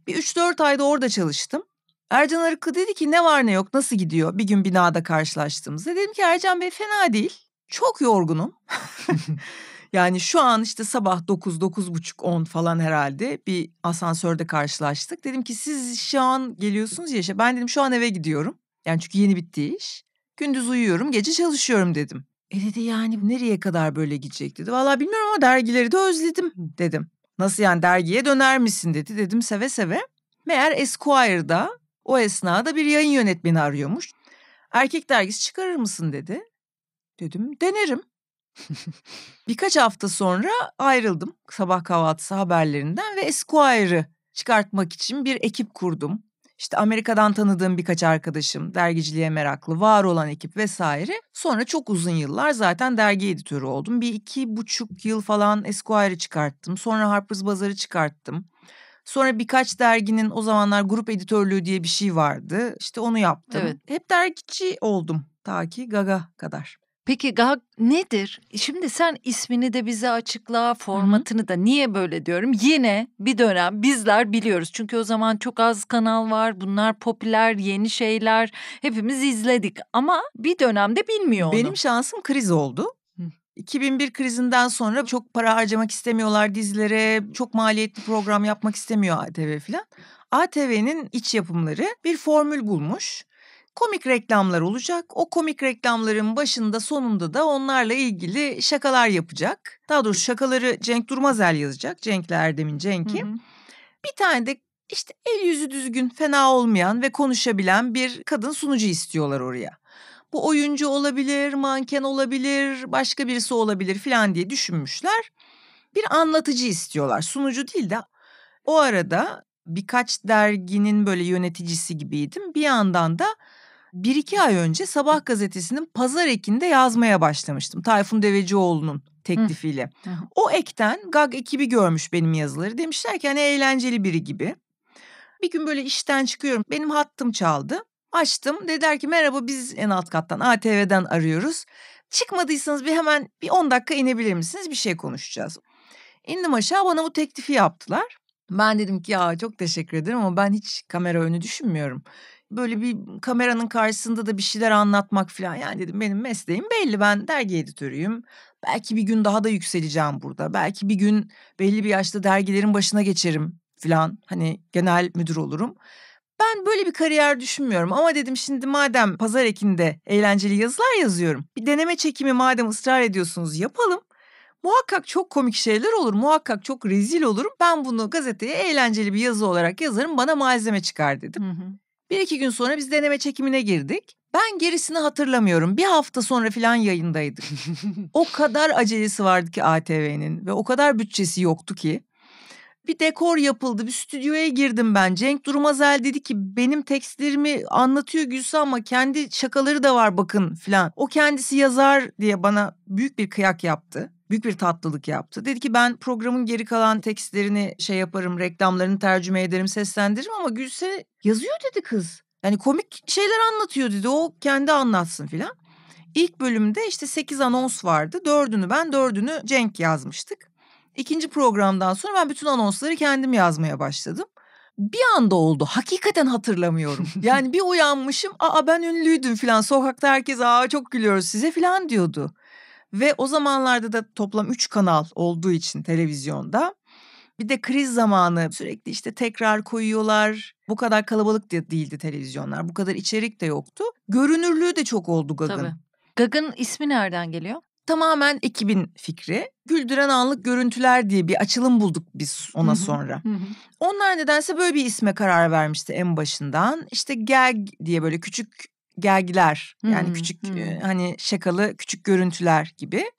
Bir 3-4 ayda orada çalıştım. Ercan Arıklı dedi ki ne var ne yok nasıl gidiyor bir gün binada karşılaştığımızda. Dedim ki Ercan Bey fena değil çok yorgunum. yani şu an işte sabah 9, 9 buçuk 10 falan herhalde bir asansörde karşılaştık. Dedim ki siz şu an geliyorsunuz ya ben dedim şu an eve gidiyorum. Yani çünkü yeni bitti iş. Gündüz uyuyorum gece çalışıyorum dedim. E dedi yani nereye kadar böyle gidecek dedi. Valla bilmiyorum ama dergileri de özledim dedim. Nasıl yani dergiye döner misin dedi. Dedim seve seve. Meğer Esquire'da o esnada bir yayın yönetmeni arıyormuş. Erkek dergisi çıkarır mısın dedi. Dedim denerim. Birkaç hafta sonra ayrıldım sabah kahvaltısı haberlerinden ve Esquire'ı çıkartmak için bir ekip kurdum. İşte Amerika'dan tanıdığım birkaç arkadaşım, dergiciliğe meraklı, var olan ekip vesaire. Sonra çok uzun yıllar zaten dergi editörü oldum. Bir iki buçuk yıl falan Esquire'ı çıkarttım. Sonra Harper's Bazaar'ı çıkarttım. Sonra birkaç derginin o zamanlar grup editörlüğü diye bir şey vardı. İşte onu yaptım. Evet. Hep dergici oldum ta ki Gaga kadar. Peki Gaga nedir? Şimdi sen ismini de bize açıkla, formatını Hı-hı. da niye böyle diyorum? Yine bir dönem bizler biliyoruz. Çünkü o zaman çok az kanal var. Bunlar popüler, yeni şeyler. Hepimiz izledik ama bir dönemde bilmiyor onu. Benim şansım kriz oldu. 2001 krizinden sonra çok para harcamak istemiyorlar dizilere, çok maliyetli program yapmak istemiyor ATV filan. ATV'nin iç yapımları bir formül bulmuş. Komik reklamlar olacak. O komik reklamların başında sonunda da onlarla ilgili şakalar yapacak. Daha doğrusu şakaları Cenk Durmazel yazacak. Cenk'le Erdem'in Cenk'i. Bir tane de işte el yüzü düzgün, fena olmayan ve konuşabilen bir kadın sunucu istiyorlar oraya. Bu oyuncu olabilir, manken olabilir, başka birisi olabilir filan diye düşünmüşler. Bir anlatıcı istiyorlar. Sunucu değil de o arada birkaç derginin böyle yöneticisi gibiydim. Bir yandan da bir iki ay önce Sabah gazetesinin pazar ekinde yazmaya başlamıştım. Tayfun Devecioğlu'nun teklifiyle. O ekten GAG ekibi görmüş benim yazıları. Demişler ki hani eğlenceli biri gibi. Bir gün böyle işten çıkıyorum. Benim hattım çaldı. Açtım. Dediler ki merhaba biz en alt kattan ATV'den arıyoruz. Çıkmadıysanız bir hemen bir 10 dakika inebilir misiniz? Bir şey konuşacağız. İndim aşağı bana bu teklifi yaptılar. Ben dedim ki ya çok teşekkür ederim ama ben hiç kamera önü düşünmüyorum. Böyle bir kameranın karşısında da bir şeyler anlatmak falan. Yani dedim benim mesleğim belli ben dergi editörüyüm. Belki bir gün daha da yükseleceğim burada. Belki bir gün belli bir yaşta dergilerin başına geçerim falan. Hani genel müdür olurum. Ben böyle bir kariyer düşünmüyorum ama dedim şimdi madem pazar ekinde eğlenceli yazılar yazıyorum. Bir deneme çekimi madem ısrar ediyorsunuz yapalım. Muhakkak çok komik şeyler olur, muhakkak çok rezil olurum. Ben bunu gazeteye eğlenceli bir yazı olarak yazarım, bana malzeme çıkar dedim. Hı hı. Bir iki gün sonra biz deneme çekimine girdik. Ben gerisini hatırlamıyorum. Bir hafta sonra falan yayındaydık. o kadar acelesi vardı ki ATV'nin ve o kadar bütçesi yoktu ki bir dekor yapıldı. Bir stüdyoya girdim ben. Cenk Durmazel dedi ki benim tekstlerimi anlatıyor Gülse ama kendi şakaları da var bakın filan. O kendisi yazar diye bana büyük bir kıyak yaptı büyük bir tatlılık yaptı. Dedi ki ben programın geri kalan tekstlerini şey yaparım, reklamlarını tercüme ederim, seslendiririm ama Gülse yazıyor dedi kız. Yani komik şeyler anlatıyor dedi. O kendi anlatsın filan. İlk bölümde işte 8 anons vardı. Dördünü ben, dördünü Cenk yazmıştık. İkinci programdan sonra ben bütün anonsları kendim yazmaya başladım. Bir anda oldu. Hakikaten hatırlamıyorum. Yani bir uyanmışım. Aa ben ünlüydüm filan. Sokakta herkes aa çok gülüyoruz size filan diyordu. Ve o zamanlarda da toplam üç kanal olduğu için televizyonda bir de kriz zamanı sürekli işte tekrar koyuyorlar. Bu kadar kalabalık da değildi televizyonlar. Bu kadar içerik de yoktu. Görünürlüğü de çok oldu Gag'ın. Tabii. Gag'ın ismi nereden geliyor? tamamen ekibin fikri. Güldüren anlık görüntüler diye bir açılım bulduk biz ona Hı-hı. sonra. Hı-hı. Onlar nedense böyle bir isme karar vermişti en başından. İşte gel diye böyle küçük gergiler yani hı küçük e, hani şakalı küçük görüntüler gibi.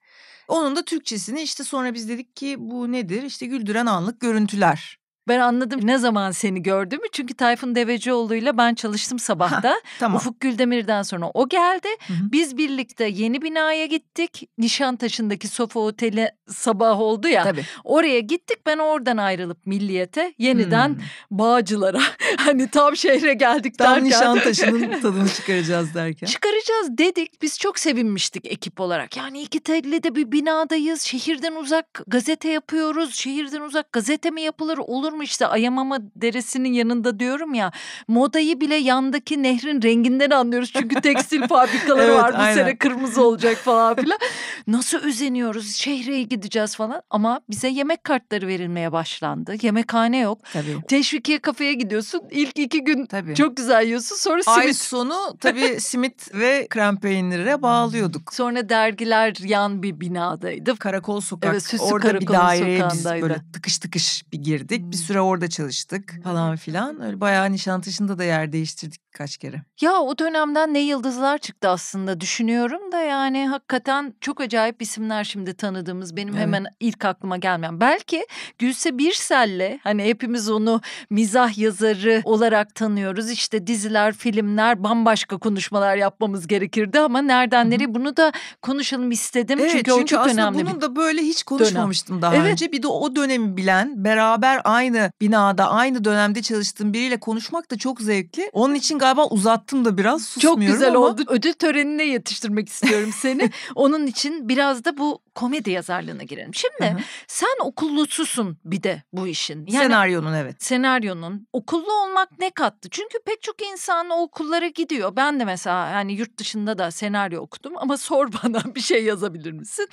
Onun da Türkçesini işte sonra biz dedik ki bu nedir? İşte güldüren anlık görüntüler ben anladım ne zaman seni gördüğümü çünkü Tayfun Devecioğlu ile ben çalıştım sabahta. Ha, tamam. Ufuk Güldemir'den sonra o geldi. Hı-hı. Biz birlikte yeni binaya gittik. Nişantaşı'ndaki Sofa Oteli sabah oldu ya. Tabii. Oraya gittik ben oradan ayrılıp Milliyet'e yeniden hmm. Bağcılar'a hani tam şehre geldik tam derken. Tam Nişantaşı'nın tadını çıkaracağız derken. Çıkaracağız dedik biz çok sevinmiştik ekip olarak. Yani iki telli de bir binadayız şehirden uzak gazete yapıyoruz. Şehirden uzak gazete mi yapılır olur olur mu işte ayamama deresinin yanında diyorum ya modayı bile yandaki nehrin renginden anlıyoruz. Çünkü tekstil fabrikaları evet, var bu aynen. sene kırmızı olacak falan filan. Nasıl özeniyoruz şehre gideceğiz falan ama bize yemek kartları verilmeye başlandı. Yemekhane yok. Tabii. Teşvikiye kafeye gidiyorsun ilk iki gün tabii. çok güzel yiyorsun sonra simit. Ay sonu tabii simit ve krem peynire bağlıyorduk. Sonra dergiler yan bir binadaydı. Karakol sokak evet, orada bir daireye biz böyle tıkış tıkış bir girdik. Biz süre orada çalıştık falan filan. Öyle bayağı Nişantaşı'nda da yer değiştirdik kaç kere. Ya o dönemden ne yıldızlar çıktı aslında düşünüyorum da yani hakikaten çok acayip isimler şimdi tanıdığımız benim evet. hemen ilk aklıma gelmeyen. Belki Gülse Birsel'le hani hepimiz onu mizah yazarı olarak tanıyoruz. İşte diziler, filmler bambaşka konuşmalar yapmamız gerekirdi ama nereden nereye bunu da konuşalım istedim. Evet, çünkü, çünkü o çok önemli. Çünkü aslında bunun da böyle hiç konuşmamıştım dönem. daha evet. önce. Bir de o dönemi bilen beraber aynı binada aynı dönemde çalıştığım biriyle konuşmak da çok zevkli. Onun için galiba uzattım da biraz susmuyorum Çok güzel ama... oldu. Ödül törenine yetiştirmek istiyorum seni. Onun için biraz da bu komedi yazarlığına girelim. Şimdi Hı-hı. sen okullususun bir de bu işin. Yani, senaryonun evet. Senaryonun. Okullu olmak ne kattı? Çünkü pek çok insan o okullara gidiyor. Ben de mesela yani yurt dışında da senaryo okudum ama sor bana bir şey yazabilir misin?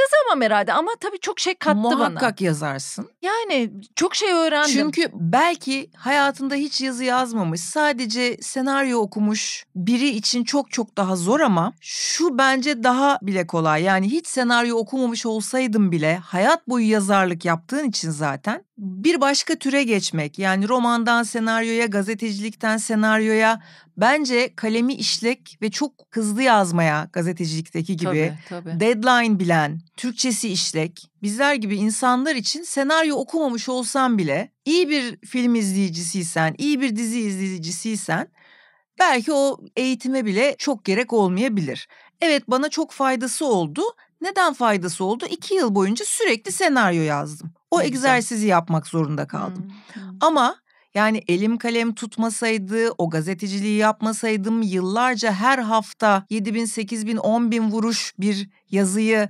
Yazamam herhalde ama tabii çok şey kattı Muhakkak bana. Muhakkak yazarsın. Yani çok şey öğrendim. Çünkü belki hayatında hiç yazı yazmamış sadece senaryo okumuş biri için çok çok daha zor ama şu bence daha bile kolay. Yani hiç senaryo okumamış olsaydım bile hayat boyu yazarlık yaptığın için zaten bir başka türe geçmek yani romandan senaryoya, gazetecilikten senaryoya bence kalemi işlek ve çok hızlı yazmaya gazetecilikteki gibi tabii, tabii. deadline bilen, Türkçesi işlek bizler gibi insanlar için senaryo okumamış olsan bile iyi bir film izleyicisiysen, iyi bir dizi izleyicisiysen belki o eğitime bile çok gerek olmayabilir. Evet bana çok faydası oldu. Neden faydası oldu? İki yıl boyunca sürekli senaryo yazdım. O ne egzersizi yapmak zorunda kaldım. Hmm. Ama yani elim kalem tutmasaydı, o gazeteciliği yapmasaydım yıllarca her hafta 7 bin, 8 bin, 10 bin vuruş bir yazıyı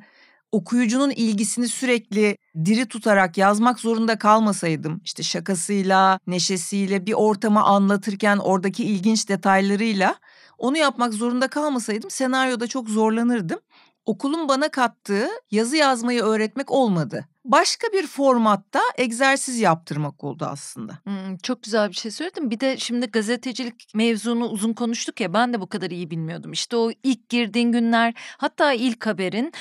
okuyucunun ilgisini sürekli diri tutarak yazmak zorunda kalmasaydım işte şakasıyla, neşesiyle bir ortamı anlatırken oradaki ilginç detaylarıyla onu yapmak zorunda kalmasaydım senaryoda çok zorlanırdım okulun bana kattığı yazı yazmayı öğretmek olmadı başka bir formatta egzersiz yaptırmak oldu aslında. Hmm, çok güzel bir şey söyledin. Bir de şimdi gazetecilik mevzunu uzun konuştuk ya ben de bu kadar iyi bilmiyordum. İşte o ilk girdiğin günler hatta ilk haberin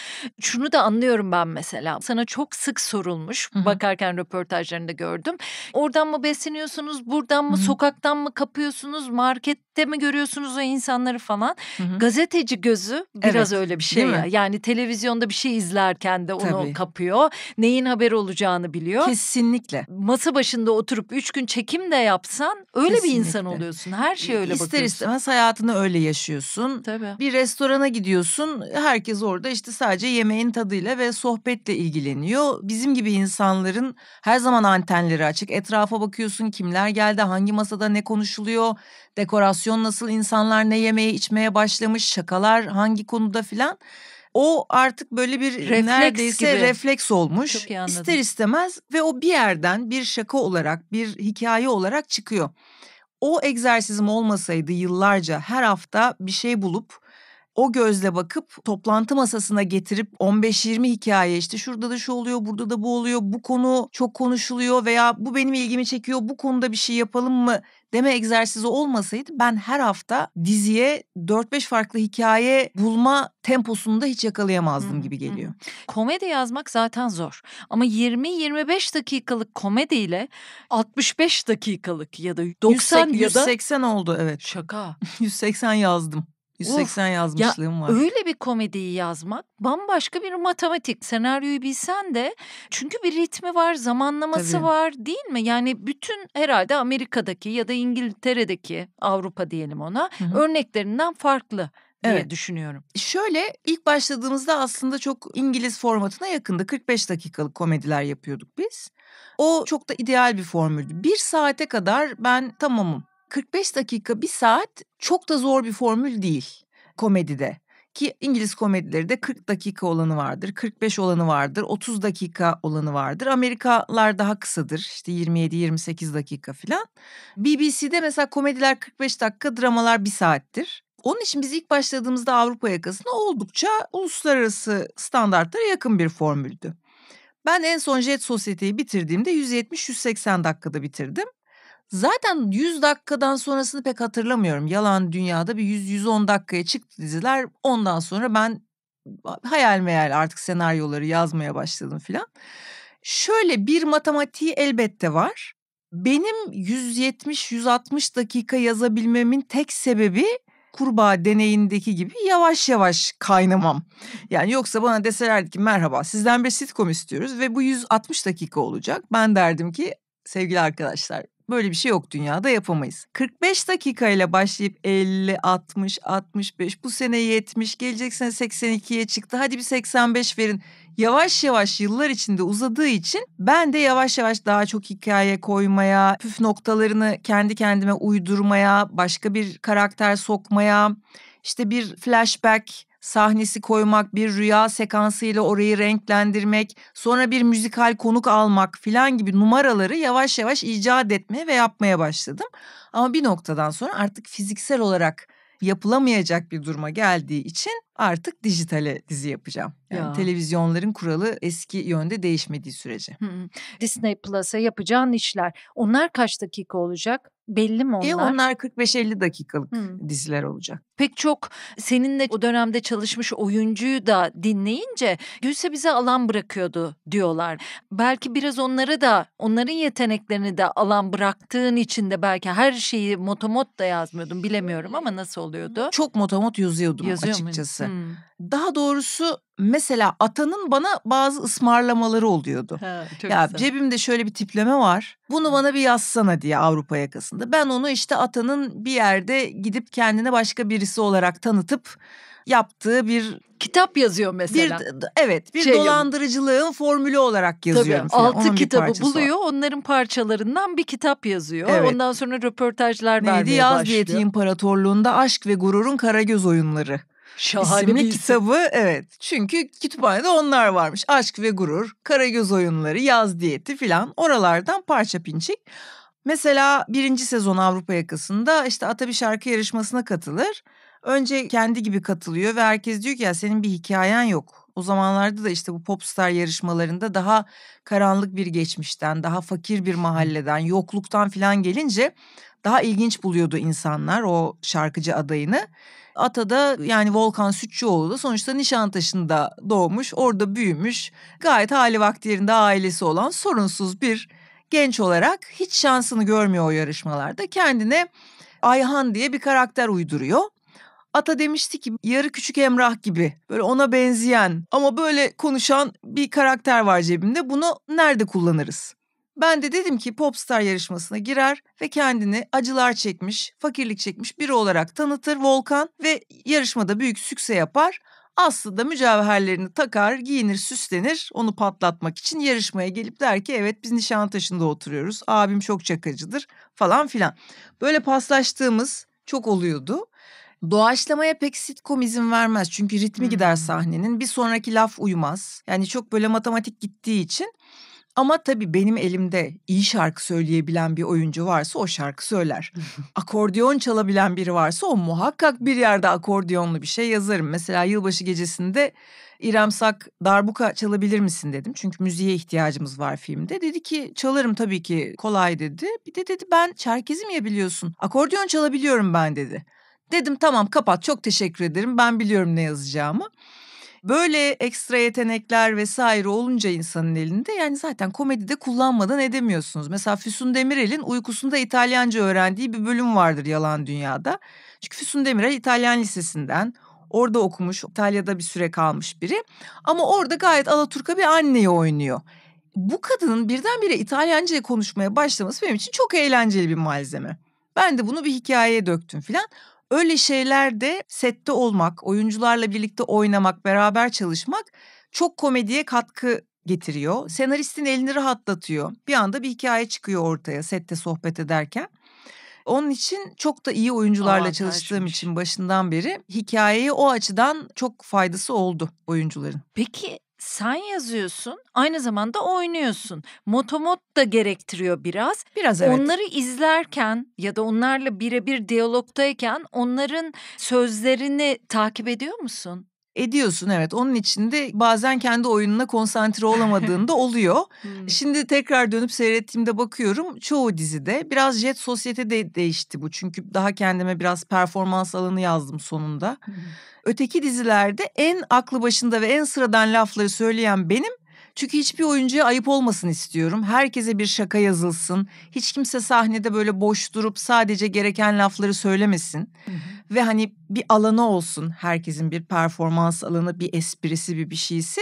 şunu da anlıyorum ben mesela. Sana çok sık sorulmuş Hı-hı. bakarken röportajlarında gördüm. Oradan mı besleniyorsunuz buradan mı Hı-hı. sokaktan mı kapıyorsunuz markette mi görüyorsunuz o insanları falan. Hı-hı. Gazeteci gözü biraz evet, öyle bir şey ya. Mi? Yani televizyonda bir şey izlerken de onu Tabii. kapıyor. Neyi neyin haberi olacağını biliyor. Kesinlikle. Masa başında oturup üç gün çekim de yapsan öyle Kesinlikle. bir insan oluyorsun. Her şeye öyle İster bakıyorsun. İster istemez hayatını öyle yaşıyorsun. Tabii. Bir restorana gidiyorsun. Herkes orada işte sadece yemeğin tadıyla ve sohbetle ilgileniyor. Bizim gibi insanların her zaman antenleri açık. Etrafa bakıyorsun kimler geldi, hangi masada ne konuşuluyor, dekorasyon nasıl, insanlar ne yemeye içmeye başlamış, şakalar hangi konuda filan. O artık böyle bir refleks neredeyse gibi. refleks olmuş. Çok iyi anladım. İster istemez ve o bir yerden bir şaka olarak, bir hikaye olarak çıkıyor. O egzersizim olmasaydı yıllarca her hafta bir şey bulup o gözle bakıp toplantı masasına getirip 15-20 hikaye işte şurada da şu oluyor, burada da bu oluyor, bu konu çok konuşuluyor veya bu benim ilgimi çekiyor, bu konuda bir şey yapalım mı deme egzersizi olmasaydı ben her hafta diziye 4-5 farklı hikaye bulma temposunu da hiç yakalayamazdım gibi geliyor. Komedi yazmak zaten zor ama 20-25 dakikalık komedi ile 65 dakikalık ya da 90 180, ya da 180 oldu evet. Şaka. 180 yazdım. 180 of, yazmışlığım ya var. Öyle bir komediyi yazmak bambaşka bir matematik. Senaryoyu bilsen de çünkü bir ritmi var, zamanlaması Tabii. var değil mi? Yani bütün herhalde Amerika'daki ya da İngiltere'deki Avrupa diyelim ona Hı-hı. örneklerinden farklı diye evet. düşünüyorum. Şöyle ilk başladığımızda aslında çok İngiliz formatına yakındı. 45 dakikalık komediler yapıyorduk biz. O çok da ideal bir formüldü. Bir saate kadar ben tamamım 45 dakika bir saat çok da zor bir formül değil komedide. Ki İngiliz komedileri de 40 dakika olanı vardır, 45 olanı vardır, 30 dakika olanı vardır. Amerikalar daha kısadır işte 27-28 dakika filan. BBC'de mesela komediler 45 dakika, dramalar 1 saattir. Onun için biz ilk başladığımızda Avrupa yakasında oldukça uluslararası standartlara yakın bir formüldü. Ben en son Jet Sosyete'yi bitirdiğimde 170-180 dakikada bitirdim. Zaten 100 dakikadan sonrasını pek hatırlamıyorum. Yalan Dünya'da bir 100-110 dakikaya çıktı diziler. Ondan sonra ben hayal meyal artık senaryoları yazmaya başladım filan. Şöyle bir matematiği elbette var. Benim 170-160 dakika yazabilmemin tek sebebi kurbağa deneyindeki gibi yavaş yavaş kaynamam. Yani yoksa bana deselerdi ki merhaba sizden bir sitcom istiyoruz ve bu 160 dakika olacak. Ben derdim ki sevgili arkadaşlar Böyle bir şey yok dünyada yapamayız. 45 dakikayla başlayıp 50, 60, 65, bu sene 70, gelecek sene 82'ye çıktı. Hadi bir 85 verin. Yavaş yavaş yıllar içinde uzadığı için ben de yavaş yavaş daha çok hikaye koymaya, püf noktalarını kendi kendime uydurmaya, başka bir karakter sokmaya, işte bir flashback sahnesi koymak, bir rüya sekansıyla orayı renklendirmek, sonra bir müzikal konuk almak filan gibi numaraları yavaş yavaş icat etmeye ve yapmaya başladım. Ama bir noktadan sonra artık fiziksel olarak yapılamayacak bir duruma geldiği için artık dijitale dizi yapacağım. Yani ya. televizyonların kuralı eski yönde değişmediği sürece. Disney Plus'a yapacağın işler. Onlar kaç dakika olacak? Belli mi onlar? E onlar 45-50 dakikalık hmm. diziler olacak pek çok seninle o dönemde çalışmış oyuncuyu da dinleyince Gülse bize alan bırakıyordu diyorlar. Belki biraz onları da onların yeteneklerini de alan bıraktığın için de belki her şeyi motomot da yazmıyordum bilemiyorum ama nasıl oluyordu? Çok motomot yazıyordum Yazıyor açıkçası. Hmm. Daha doğrusu mesela atanın bana bazı ısmarlamaları oluyordu. Ha, ya güzel. cebimde şöyle bir tipleme var. Bunu bana bir yazsana diye Avrupa yakasında. Ben onu işte atanın bir yerde gidip kendine başka birisi öğrencisi olarak tanıtıp yaptığı bir kitap yazıyor mesela. Bir evet, bir şey dolandırıcılığın yap. formülü olarak yazıyor. Tabii, falan. altı Onun kitabı buluyor, var. onların parçalarından bir kitap yazıyor. Evet. Ondan sonra röportajlar Neydi, vermeye Yaz başlıyor. Neydi? Yaz İmparatorluğunda Aşk ve Gurur'un Karagöz Oyunları. Şahane isimli bir isim. kitabı evet. Çünkü kütüphanede onlar varmış. Aşk ve Gurur, Karagöz Oyunları, Yaz Diyeti filan oralardan parça pinçik. Mesela birinci sezon Avrupa yakasında işte Ata bir şarkı yarışmasına katılır Önce kendi gibi katılıyor ve herkes diyor ki ya senin bir hikayen yok. O zamanlarda da işte bu popstar yarışmalarında daha karanlık bir geçmişten, daha fakir bir mahalleden, yokluktan filan gelince daha ilginç buluyordu insanlar o şarkıcı adayını. Ata da yani Volkan Sütçüoğlu da sonuçta Nişantaşı'nda doğmuş, orada büyümüş, gayet hali vakti yerinde ailesi olan sorunsuz bir genç olarak hiç şansını görmüyor o yarışmalarda. Kendine Ayhan diye bir karakter uyduruyor. Ata demişti ki yarı küçük Emrah gibi böyle ona benzeyen ama böyle konuşan bir karakter var cebimde bunu nerede kullanırız? Ben de dedim ki popstar yarışmasına girer ve kendini acılar çekmiş, fakirlik çekmiş biri olarak tanıtır Volkan ve yarışmada büyük sükse yapar. Aslında mücevherlerini takar, giyinir, süslenir onu patlatmak için yarışmaya gelip der ki evet biz Nişantaşı'nda oturuyoruz, abim çok çakacıdır falan filan. Böyle paslaştığımız çok oluyordu. Doğaçlamaya pek sitcom izin vermez çünkü ritmi hmm. gider sahnenin. Bir sonraki laf uymaz. Yani çok böyle matematik gittiği için. Ama tabii benim elimde iyi şarkı söyleyebilen bir oyuncu varsa o şarkı söyler. Akordeon çalabilen biri varsa o muhakkak bir yerde akordiyonlu bir şey yazarım. Mesela yılbaşı gecesinde İrem Sak darbuka çalabilir misin dedim. Çünkü müziğe ihtiyacımız var filmde. Dedi ki çalarım tabii ki kolay dedi. Bir de dedi ben Çerkezim ya biliyorsun. Akordeon çalabiliyorum ben dedi. Dedim tamam kapat çok teşekkür ederim ben biliyorum ne yazacağımı. Böyle ekstra yetenekler vesaire olunca insanın elinde yani zaten komedide kullanmadan edemiyorsunuz. Mesela Füsun Demirel'in uykusunda İtalyanca öğrendiği bir bölüm vardır Yalan Dünya'da. Çünkü Füsun Demirel İtalyan Lisesi'nden orada okumuş İtalya'da bir süre kalmış biri ama orada gayet Alaturka bir anneyi oynuyor. Bu kadının birdenbire İtalyanca konuşmaya başlaması benim için çok eğlenceli bir malzeme. Ben de bunu bir hikayeye döktüm filan. Öyle şeylerde sette olmak, oyuncularla birlikte oynamak, beraber çalışmak çok komediye katkı getiriyor. Senaristin elini rahatlatıyor. Bir anda bir hikaye çıkıyor ortaya sette sohbet ederken. Onun için çok da iyi oyuncularla Aman, çalıştığım için başından beri hikayeyi o açıdan çok faydası oldu oyuncuların. Peki sen yazıyorsun, aynı zamanda oynuyorsun. Motomot da gerektiriyor biraz. Biraz evet. Onları izlerken ya da onlarla birebir diyalogdayken onların sözlerini takip ediyor musun? ediyorsun evet. Onun içinde bazen kendi oyununa konsantre olamadığında oluyor. hmm. Şimdi tekrar dönüp seyrettiğimde bakıyorum çoğu dizide biraz jet sosyete de değişti bu. Çünkü daha kendime biraz performans alanı yazdım sonunda. Hmm. Öteki dizilerde en aklı başında ve en sıradan lafları söyleyen benim çünkü hiçbir oyuncuya ayıp olmasın istiyorum. Herkese bir şaka yazılsın. Hiç kimse sahnede böyle boş durup sadece gereken lafları söylemesin. Hı ve hani bir alanı olsun herkesin bir performans alanı, bir esprisi, bir bir şeysi.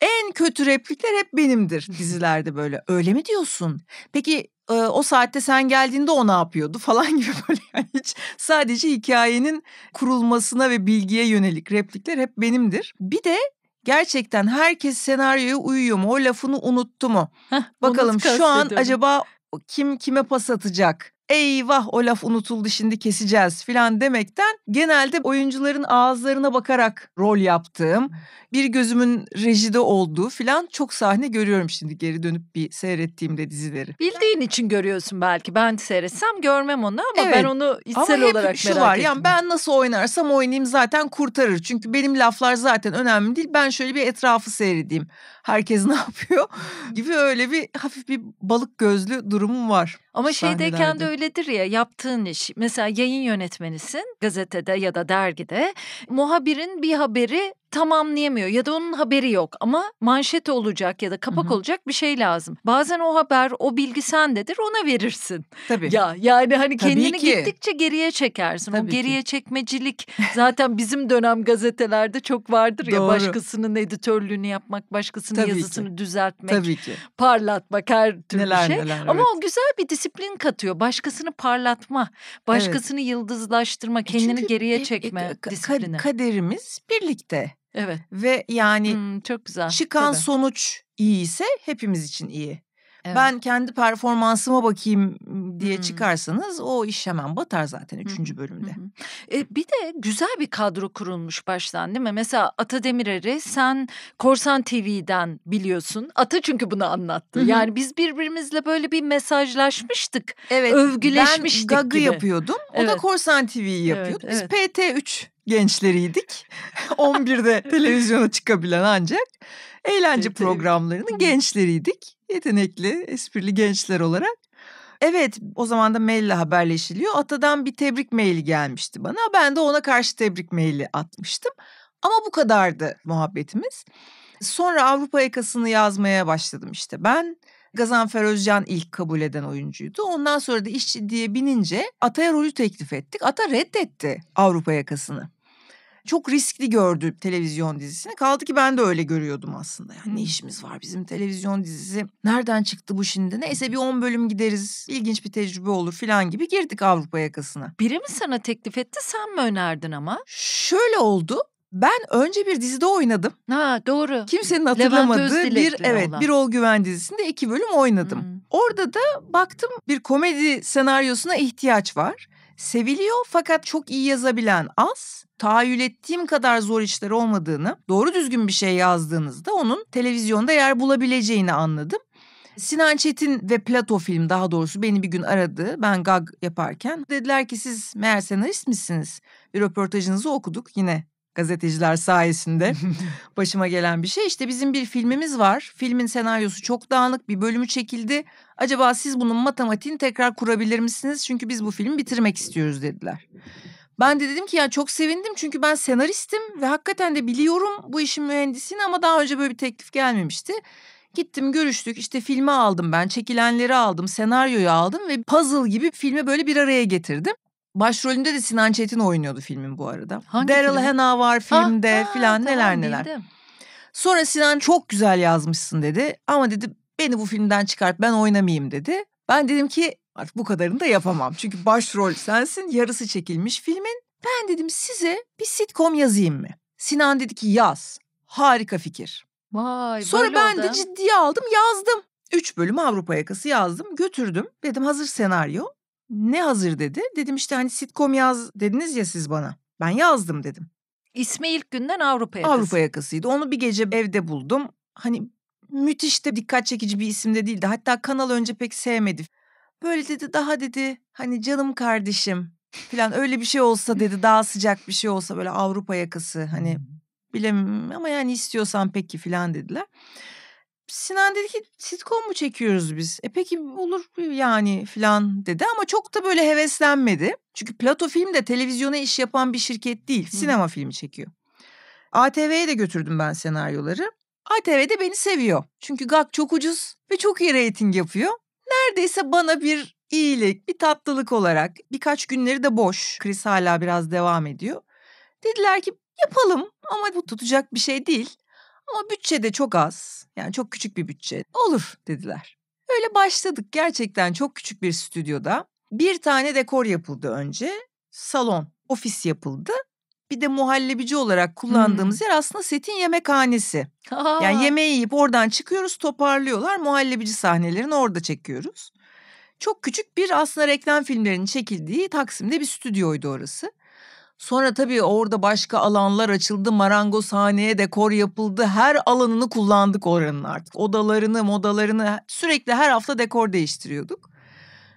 En kötü replikler hep benimdir dizilerde böyle. Öyle mi diyorsun? Peki e, o saatte sen geldiğinde o ne yapıyordu falan gibi böyle yani hiç sadece hikayenin kurulmasına ve bilgiye yönelik replikler hep benimdir. Bir de gerçekten herkes senaryoya uyuyor mu? O lafını unuttu mu? Heh, Bakalım şu an acaba kim kime pas atacak? eyvah o laf unutuldu şimdi keseceğiz filan demekten genelde oyuncuların ağızlarına bakarak rol yaptığım bir gözümün rejide olduğu filan çok sahne görüyorum şimdi geri dönüp bir seyrettiğimde dizileri. Bildiğin için görüyorsun belki ben seyretsem görmem onu ama evet, ben onu içsel ama olarak şu merak var, ettim. Yani ben nasıl oynarsam oynayayım zaten kurtarır çünkü benim laflar zaten önemli değil ben şöyle bir etrafı seyredeyim herkes ne yapıyor gibi öyle bir hafif bir balık gözlü durumum var. Ama şeydeyken de öyle öyledir ya yaptığın iş. Mesela yayın yönetmenisin gazetede ya da dergide. Muhabirin bir haberi tamamlayamıyor ya da onun haberi yok ama manşet olacak ya da kapak Hı-hı. olacak bir şey lazım. Bazen o haber, o bilgi sendedir ona verirsin. Tabii. Ya yani hani Tabii kendini ki. gittikçe geriye çekersin. Tabii o geriye ki. çekmecilik zaten bizim dönem gazetelerde çok vardır ya Doğru. başkasının editörlüğünü yapmak, başkasının Tabii yazısını ki. düzeltmek, Tabii ki. parlatmak her türlü neler, şey. Neler, ama evet. o güzel bir disiplin katıyor. Başkasını parlatma, başkasını evet. yıldızlaştırma, kendini Çünkü geriye çekme e, e, disiplini. Kaderimiz birlikte. Evet. Ve yani hmm, çok güzel. Çıkan Tabii. sonuç iyi ise hepimiz için iyi. Evet. Ben kendi performansıma bakayım diye hı çıkarsanız o iş hemen batar zaten üçüncü bölümde. hı E, bir de güzel bir kadro kurulmuş baştan değil mi? Mesela Ata Demirer'i sen Korsan TV'den biliyorsun. Ata çünkü bunu anlattı. hı Yani biz birbirimizle böyle bir mesajlaşmıştık. Evet. Övgüleşmiştik ben gagı gibi. yapıyordum. O evet. da Korsan TV'yi yapıyordu. Evet, biz evet. PT3 gençleriydik. 11'de televizyona çıkabilen ancak eğlence programlarının gençleriydik yetenekli, esprili gençler olarak. Evet o zaman da maille haberleşiliyor. Atadan bir tebrik maili gelmişti bana. Ben de ona karşı tebrik maili atmıştım. Ama bu kadardı muhabbetimiz. Sonra Avrupa yakasını yazmaya başladım işte ben. Gazanfer Özcan ilk kabul eden oyuncuydu. Ondan sonra da işçi diye binince Ata'ya rolü teklif ettik. Ata reddetti Avrupa yakasını çok riskli gördü televizyon dizisini. Kaldı ki ben de öyle görüyordum aslında. Yani ne işimiz var bizim televizyon dizisi? Nereden çıktı bu şimdi? Neyse bir 10 bölüm gideriz. İlginç bir tecrübe olur filan gibi girdik Avrupa yakasına. Biri mi sana teklif etti sen mi önerdin ama? Şöyle oldu. Ben önce bir dizide oynadım. Ha doğru. Kimsenin hatırlamadığı bir evet olan. bir Ol Güven dizisinde iki bölüm oynadım. Hmm. Orada da baktım bir komedi senaryosuna ihtiyaç var. Seviliyor fakat çok iyi yazabilen az. Tahayyül ettiğim kadar zor işler olmadığını, doğru düzgün bir şey yazdığınızda onun televizyonda yer bulabileceğini anladım. Sinan Çetin ve Plato film daha doğrusu beni bir gün aradı. Ben gag yaparken dediler ki siz meğer senarist misiniz? Bir röportajınızı okuduk yine gazeteciler sayesinde başıma gelen bir şey. İşte bizim bir filmimiz var. Filmin senaryosu çok dağınık bir bölümü çekildi. Acaba siz bunun matematiğini tekrar kurabilir misiniz? Çünkü biz bu filmi bitirmek istiyoruz dediler. Ben de dedim ki ya çok sevindim çünkü ben senaristim ve hakikaten de biliyorum bu işin mühendisini ama daha önce böyle bir teklif gelmemişti. Gittim görüştük işte filmi aldım ben çekilenleri aldım senaryoyu aldım ve puzzle gibi filmi böyle bir araya getirdim. Başrolünde de Sinan Çetin oynuyordu filmin bu arada. Hangi Daryl film? Hannah var ah, filmde ah, filan tamam, neler neler. Bildim. Sonra Sinan çok güzel yazmışsın dedi ama dedi beni bu filmden çıkart ben oynamayayım dedi. Ben dedim ki artık bu kadarını da yapamam. Çünkü başrol sensin yarısı çekilmiş filmin. Ben dedim size bir sitcom yazayım mı? Sinan dedi ki yaz. Harika fikir. Vay, Sonra ben oldu. de ciddiye aldım yazdım. Üç bölüm Avrupa yakası yazdım götürdüm. Dedim hazır senaryo ne hazır dedi. Dedim işte hani sitcom yaz dediniz ya siz bana. Ben yazdım dedim. İsmi ilk günden Avrupa yakası. Avrupa yakasıydı. Onu bir gece evde buldum. Hani müthiş de dikkat çekici bir isim de değildi. Hatta kanal önce pek sevmedi. Böyle dedi daha dedi hani canım kardeşim falan öyle bir şey olsa dedi daha sıcak bir şey olsa böyle Avrupa yakası hani hmm. bilemem ama yani istiyorsan peki falan dediler. Sinan dedi ki sitcom mu çekiyoruz biz? E peki olur e, yani filan dedi ama çok da böyle heveslenmedi. Çünkü Plato Film de televizyona iş yapan bir şirket değil. Sinema Hı. filmi çekiyor. ATV'ye de götürdüm ben senaryoları. ATV de beni seviyor. Çünkü GAK çok ucuz ve çok iyi reyting yapıyor. Neredeyse bana bir iyilik, bir tatlılık olarak birkaç günleri de boş. Kriz hala biraz devam ediyor. Dediler ki yapalım ama bu tutacak bir şey değil. Ama bütçe de çok az. Yani çok küçük bir bütçe. Olur dediler. Öyle başladık gerçekten çok küçük bir stüdyoda. Bir tane dekor yapıldı önce. Salon, ofis yapıldı. Bir de muhallebici olarak kullandığımız hmm. yer aslında setin yemekhanesi. Yani yemeği yiyip oradan çıkıyoruz toparlıyorlar. Muhallebici sahnelerini orada çekiyoruz. Çok küçük bir aslında reklam filmlerinin çekildiği Taksim'de bir stüdyoydu orası. Sonra tabii orada başka alanlar açıldı. Marangoz sahneye dekor yapıldı. Her alanını kullandık oranın artık. Odalarını, modalarını sürekli her hafta dekor değiştiriyorduk.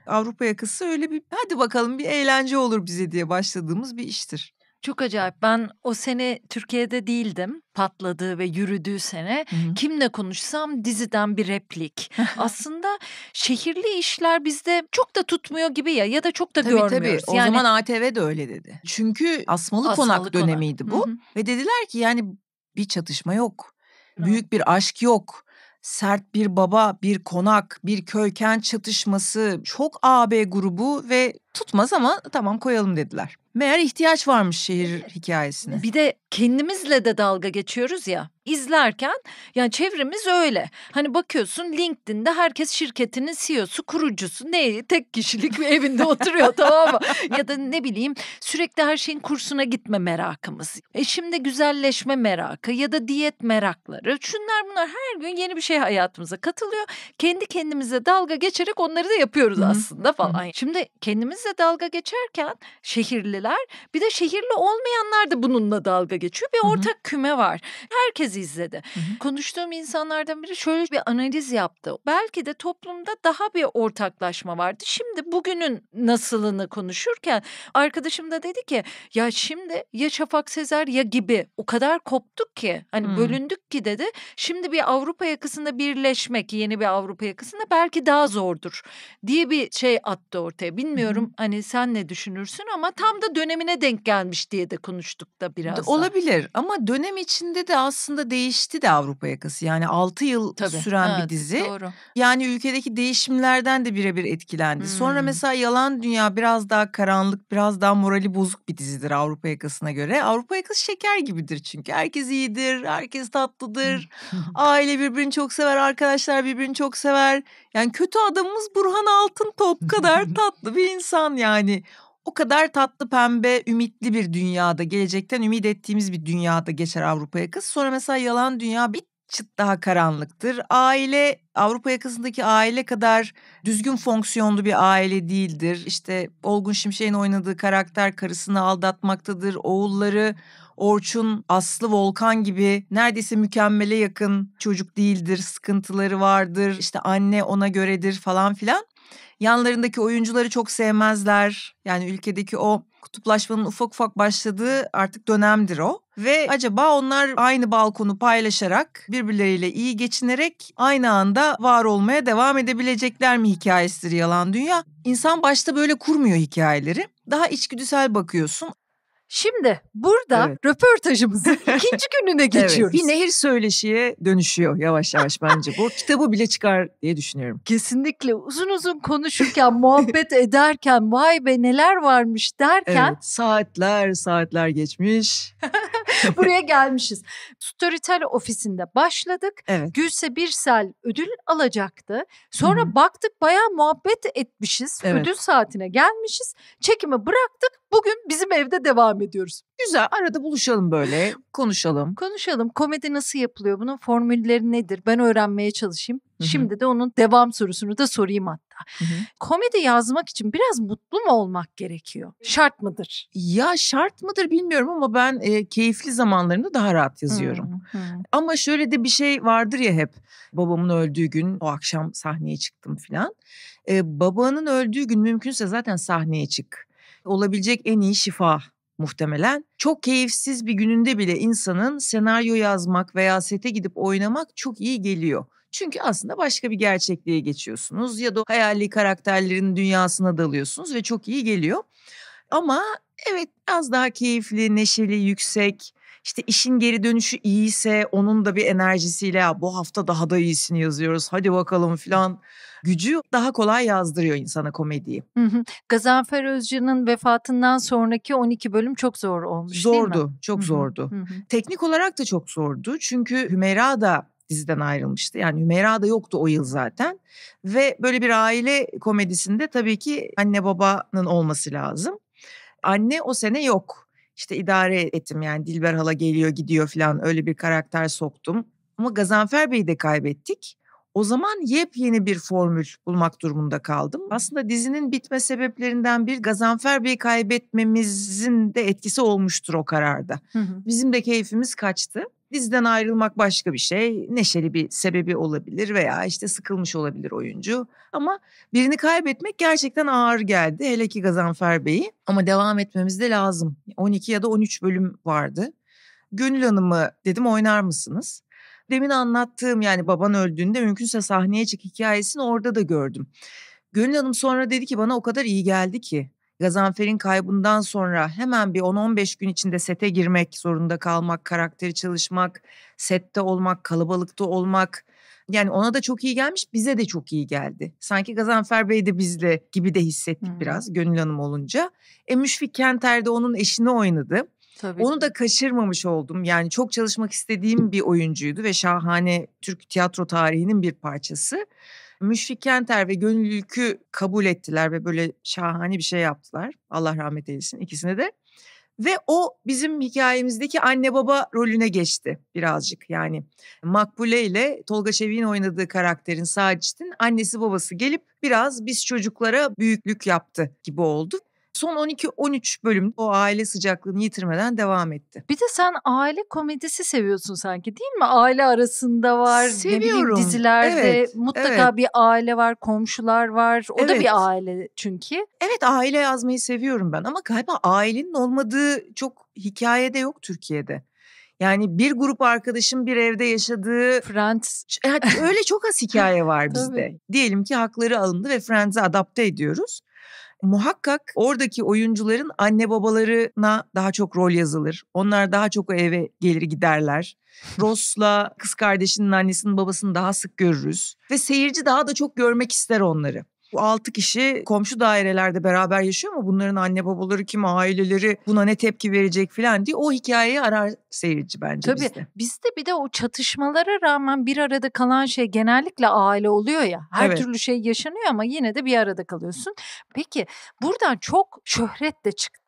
Avrupa yakası öyle bir hadi bakalım bir eğlence olur bize diye başladığımız bir iştir. Çok acayip. Ben o sene Türkiye'de değildim. Patladığı ve yürüdüğü sene. Hı hı. Kimle konuşsam diziden bir replik. Aslında şehirli işler bizde çok da tutmuyor gibi ya ya da çok da tabii, görmüyoruz. Tabii. O yani... zaman ATV de öyle dedi. Çünkü Asmalı, Asmalı Konak, Konak dönemiydi bu. Hı hı. Ve dediler ki yani bir çatışma yok. Hı. Büyük bir aşk yok sert bir baba, bir konak, bir köyken çatışması, çok AB grubu ve tutmaz ama tamam koyalım dediler. Meğer ihtiyaç varmış şehir hikayesine. Bir de kendimizle de dalga geçiyoruz ya. izlerken. yani çevremiz öyle. Hani bakıyorsun LinkedIn'de herkes şirketinin CEO'su, kurucusu, ne tek kişilik bir evinde oturuyor tamam mı? Ya da ne bileyim sürekli her şeyin kursuna gitme merakımız. E şimdi güzelleşme merakı ya da diyet merakları. Şunlar bunlar her gün yeni bir şey hayatımıza katılıyor. Kendi kendimize dalga geçerek onları da yapıyoruz Hı-hı. aslında falan. Hı-hı. Şimdi kendimiz kendimizle dalga geçerken şehirliler bir de şehirli olmayanlar da bununla dalga geçiyor. Bir ortak Hı-hı. küme var. Herkes izledi. Hı-hı. Konuştuğum insanlardan biri şöyle bir analiz yaptı. Belki de toplumda daha bir ortaklaşma vardı. Şimdi bugünün nasılını konuşurken arkadaşım da dedi ki ya şimdi ya Şafak Sezer ya gibi o kadar koptuk ki hani hmm. bölündük ki dedi. Şimdi bir Avrupa yakasında birleşmek yeni bir Avrupa yakasında belki daha zordur diye bir şey attı ortaya. Bilmiyorum Hani sen ne düşünürsün ama tam da dönemine denk gelmiş diye de konuştuk da biraz. Da. Olabilir ama dönem içinde de aslında değişti de Avrupa yakası. Yani 6 yıl Tabii. süren evet, bir dizi. Doğru. Yani ülkedeki değişimlerden de birebir etkilendi. Hmm. Sonra mesela Yalan Dünya biraz daha karanlık, biraz daha morali bozuk bir dizidir Avrupa yakasına göre. Avrupa yakası şeker gibidir çünkü. Herkes iyidir, herkes tatlıdır. Aile birbirini çok sever, arkadaşlar birbirini çok sever. Yani kötü adamımız Burhan Altıntop kadar tatlı bir insan insan yani o kadar tatlı pembe ümitli bir dünyada gelecekten ümit ettiğimiz bir dünyada geçer Avrupa yakası. Sonra mesela yalan dünya bir çıt daha karanlıktır. Aile Avrupa yakasındaki aile kadar düzgün fonksiyonlu bir aile değildir. İşte Olgun Şimşek'in oynadığı karakter karısını aldatmaktadır. Oğulları Orçun, Aslı, Volkan gibi neredeyse mükemmele yakın çocuk değildir. Sıkıntıları vardır. İşte anne ona göredir falan filan. Yanlarındaki oyuncuları çok sevmezler. Yani ülkedeki o kutuplaşmanın ufak ufak başladığı artık dönemdir o. Ve acaba onlar aynı balkonu paylaşarak birbirleriyle iyi geçinerek aynı anda var olmaya devam edebilecekler mi hikayesidir yalan dünya? İnsan başta böyle kurmuyor hikayeleri. Daha içgüdüsel bakıyorsun. Şimdi burada evet. röportajımızın ikinci gününe geçiyoruz. Evet, bir nehir söyleşiye dönüşüyor yavaş yavaş bence. Bu kitabı bile çıkar diye düşünüyorum. Kesinlikle uzun uzun konuşurken, muhabbet ederken vay be neler varmış derken. Evet, saatler saatler geçmiş. Buraya gelmişiz. Storytel ofisinde başladık. Evet. Gülse Birsel ödül alacaktı. Sonra Hı-hı. baktık bayağı muhabbet etmişiz. Evet. Ödül saatine gelmişiz. Çekimi bıraktık Bugün bizim evde devam ediyoruz. Güzel arada buluşalım böyle konuşalım. Konuşalım komedi nasıl yapılıyor bunun formülleri nedir ben öğrenmeye çalışayım. Hı-hı. Şimdi de onun devam sorusunu da sorayım hatta. Hı-hı. Komedi yazmak için biraz mutlu mu olmak gerekiyor? Şart mıdır? Ya şart mıdır bilmiyorum ama ben e, keyifli zamanlarımda daha rahat yazıyorum. Hı-hı. Ama şöyle de bir şey vardır ya hep. Babamın öldüğü gün o akşam sahneye çıktım filan. E, babanın öldüğü gün mümkünse zaten sahneye çık olabilecek en iyi şifa muhtemelen. Çok keyifsiz bir gününde bile insanın senaryo yazmak veya sete gidip oynamak çok iyi geliyor. Çünkü aslında başka bir gerçekliğe geçiyorsunuz ya da hayali karakterlerin dünyasına dalıyorsunuz ve çok iyi geliyor. Ama evet az daha keyifli, neşeli, yüksek, işte işin geri dönüşü iyiyse onun da bir enerjisiyle bu hafta daha da iyisini yazıyoruz hadi bakalım filan gücü daha kolay yazdırıyor insana komediyi. Hı hı. Gazanfer Özcan'ın vefatından sonraki 12 bölüm çok zor olmuş zordu, değil mi? Çok hı hı. zordu. Teknik olarak da çok zordu. Çünkü Hümeyra da diziden ayrılmıştı. Yani Hümeyra da yoktu o yıl zaten. Ve böyle bir aile komedisinde tabii ki anne babanın olması lazım. Anne o sene yok. İşte idare ettim yani Dilber Hala geliyor gidiyor falan öyle bir karakter soktum. Ama Gazanfer Bey'i de kaybettik. O zaman yepyeni bir formül bulmak durumunda kaldım. Aslında dizinin bitme sebeplerinden bir Gazanfer Bey'i kaybetmemizin de etkisi olmuştur o kararda. Hı hı. Bizim de keyfimiz kaçtı. Diziden ayrılmak başka bir şey. Neşeli bir sebebi olabilir veya işte sıkılmış olabilir oyuncu. Ama birini kaybetmek gerçekten ağır geldi. Hele ki Gazanfer Bey'i. Ama devam etmemiz de lazım. 12 ya da 13 bölüm vardı. Gönül Hanım'ı dedim oynar mısınız? demin anlattığım yani baban öldüğünde mümkünse sahneye çık hikayesini orada da gördüm. Gönül Hanım sonra dedi ki bana o kadar iyi geldi ki. Gazanfer'in kaybından sonra hemen bir 10-15 gün içinde sete girmek zorunda kalmak, karakteri çalışmak, sette olmak, kalabalıkta olmak. Yani ona da çok iyi gelmiş, bize de çok iyi geldi. Sanki Gazanfer Bey de bizle gibi de hissettik hmm. biraz Gönül Hanım olunca. E Müşfik Kenter de onun eşini oynadı. Tabii. Onu da kaçırmamış oldum. Yani çok çalışmak istediğim bir oyuncuydu ve şahane Türk tiyatro tarihinin bir parçası. Müşfik Kenter ve Gönül Ülkü kabul ettiler ve böyle şahane bir şey yaptılar. Allah rahmet eylesin ikisine de. Ve o bizim hikayemizdeki anne baba rolüne geçti birazcık. Yani Makbule ile Tolga Çevik'in oynadığı karakterin Sacit'in annesi babası gelip biraz biz çocuklara büyüklük yaptı gibi oldu son 12-13 bölüm o aile sıcaklığını yitirmeden devam etti. Bir de sen aile komedisi seviyorsun sanki değil mi? Aile arasında var. Seviyorum. bileyim, dizilerde evet, mutlaka evet. bir aile var, komşular var. O evet. da bir aile çünkü. Evet aile yazmayı seviyorum ben ama galiba ailenin olmadığı çok hikayede yok Türkiye'de. Yani bir grup arkadaşın bir evde yaşadığı Friends yani öyle çok az hikaye var bizde. Diyelim ki hakları alındı ve Friends'i adapte ediyoruz muhakkak oradaki oyuncuların anne babalarına daha çok rol yazılır. Onlar daha çok o eve gelir giderler. Ross'la kız kardeşinin annesinin babasını daha sık görürüz. Ve seyirci daha da çok görmek ister onları. Bu 6 kişi komşu dairelerde beraber yaşıyor ama bunların anne babaları kim, aileleri buna ne tepki verecek falan diye o hikayeyi arar seyirci bence Tabii, bizde. Bizde bir de o çatışmalara rağmen bir arada kalan şey genellikle aile oluyor ya. Her evet. türlü şey yaşanıyor ama yine de bir arada kalıyorsun. Peki buradan çok şöhret de çıktı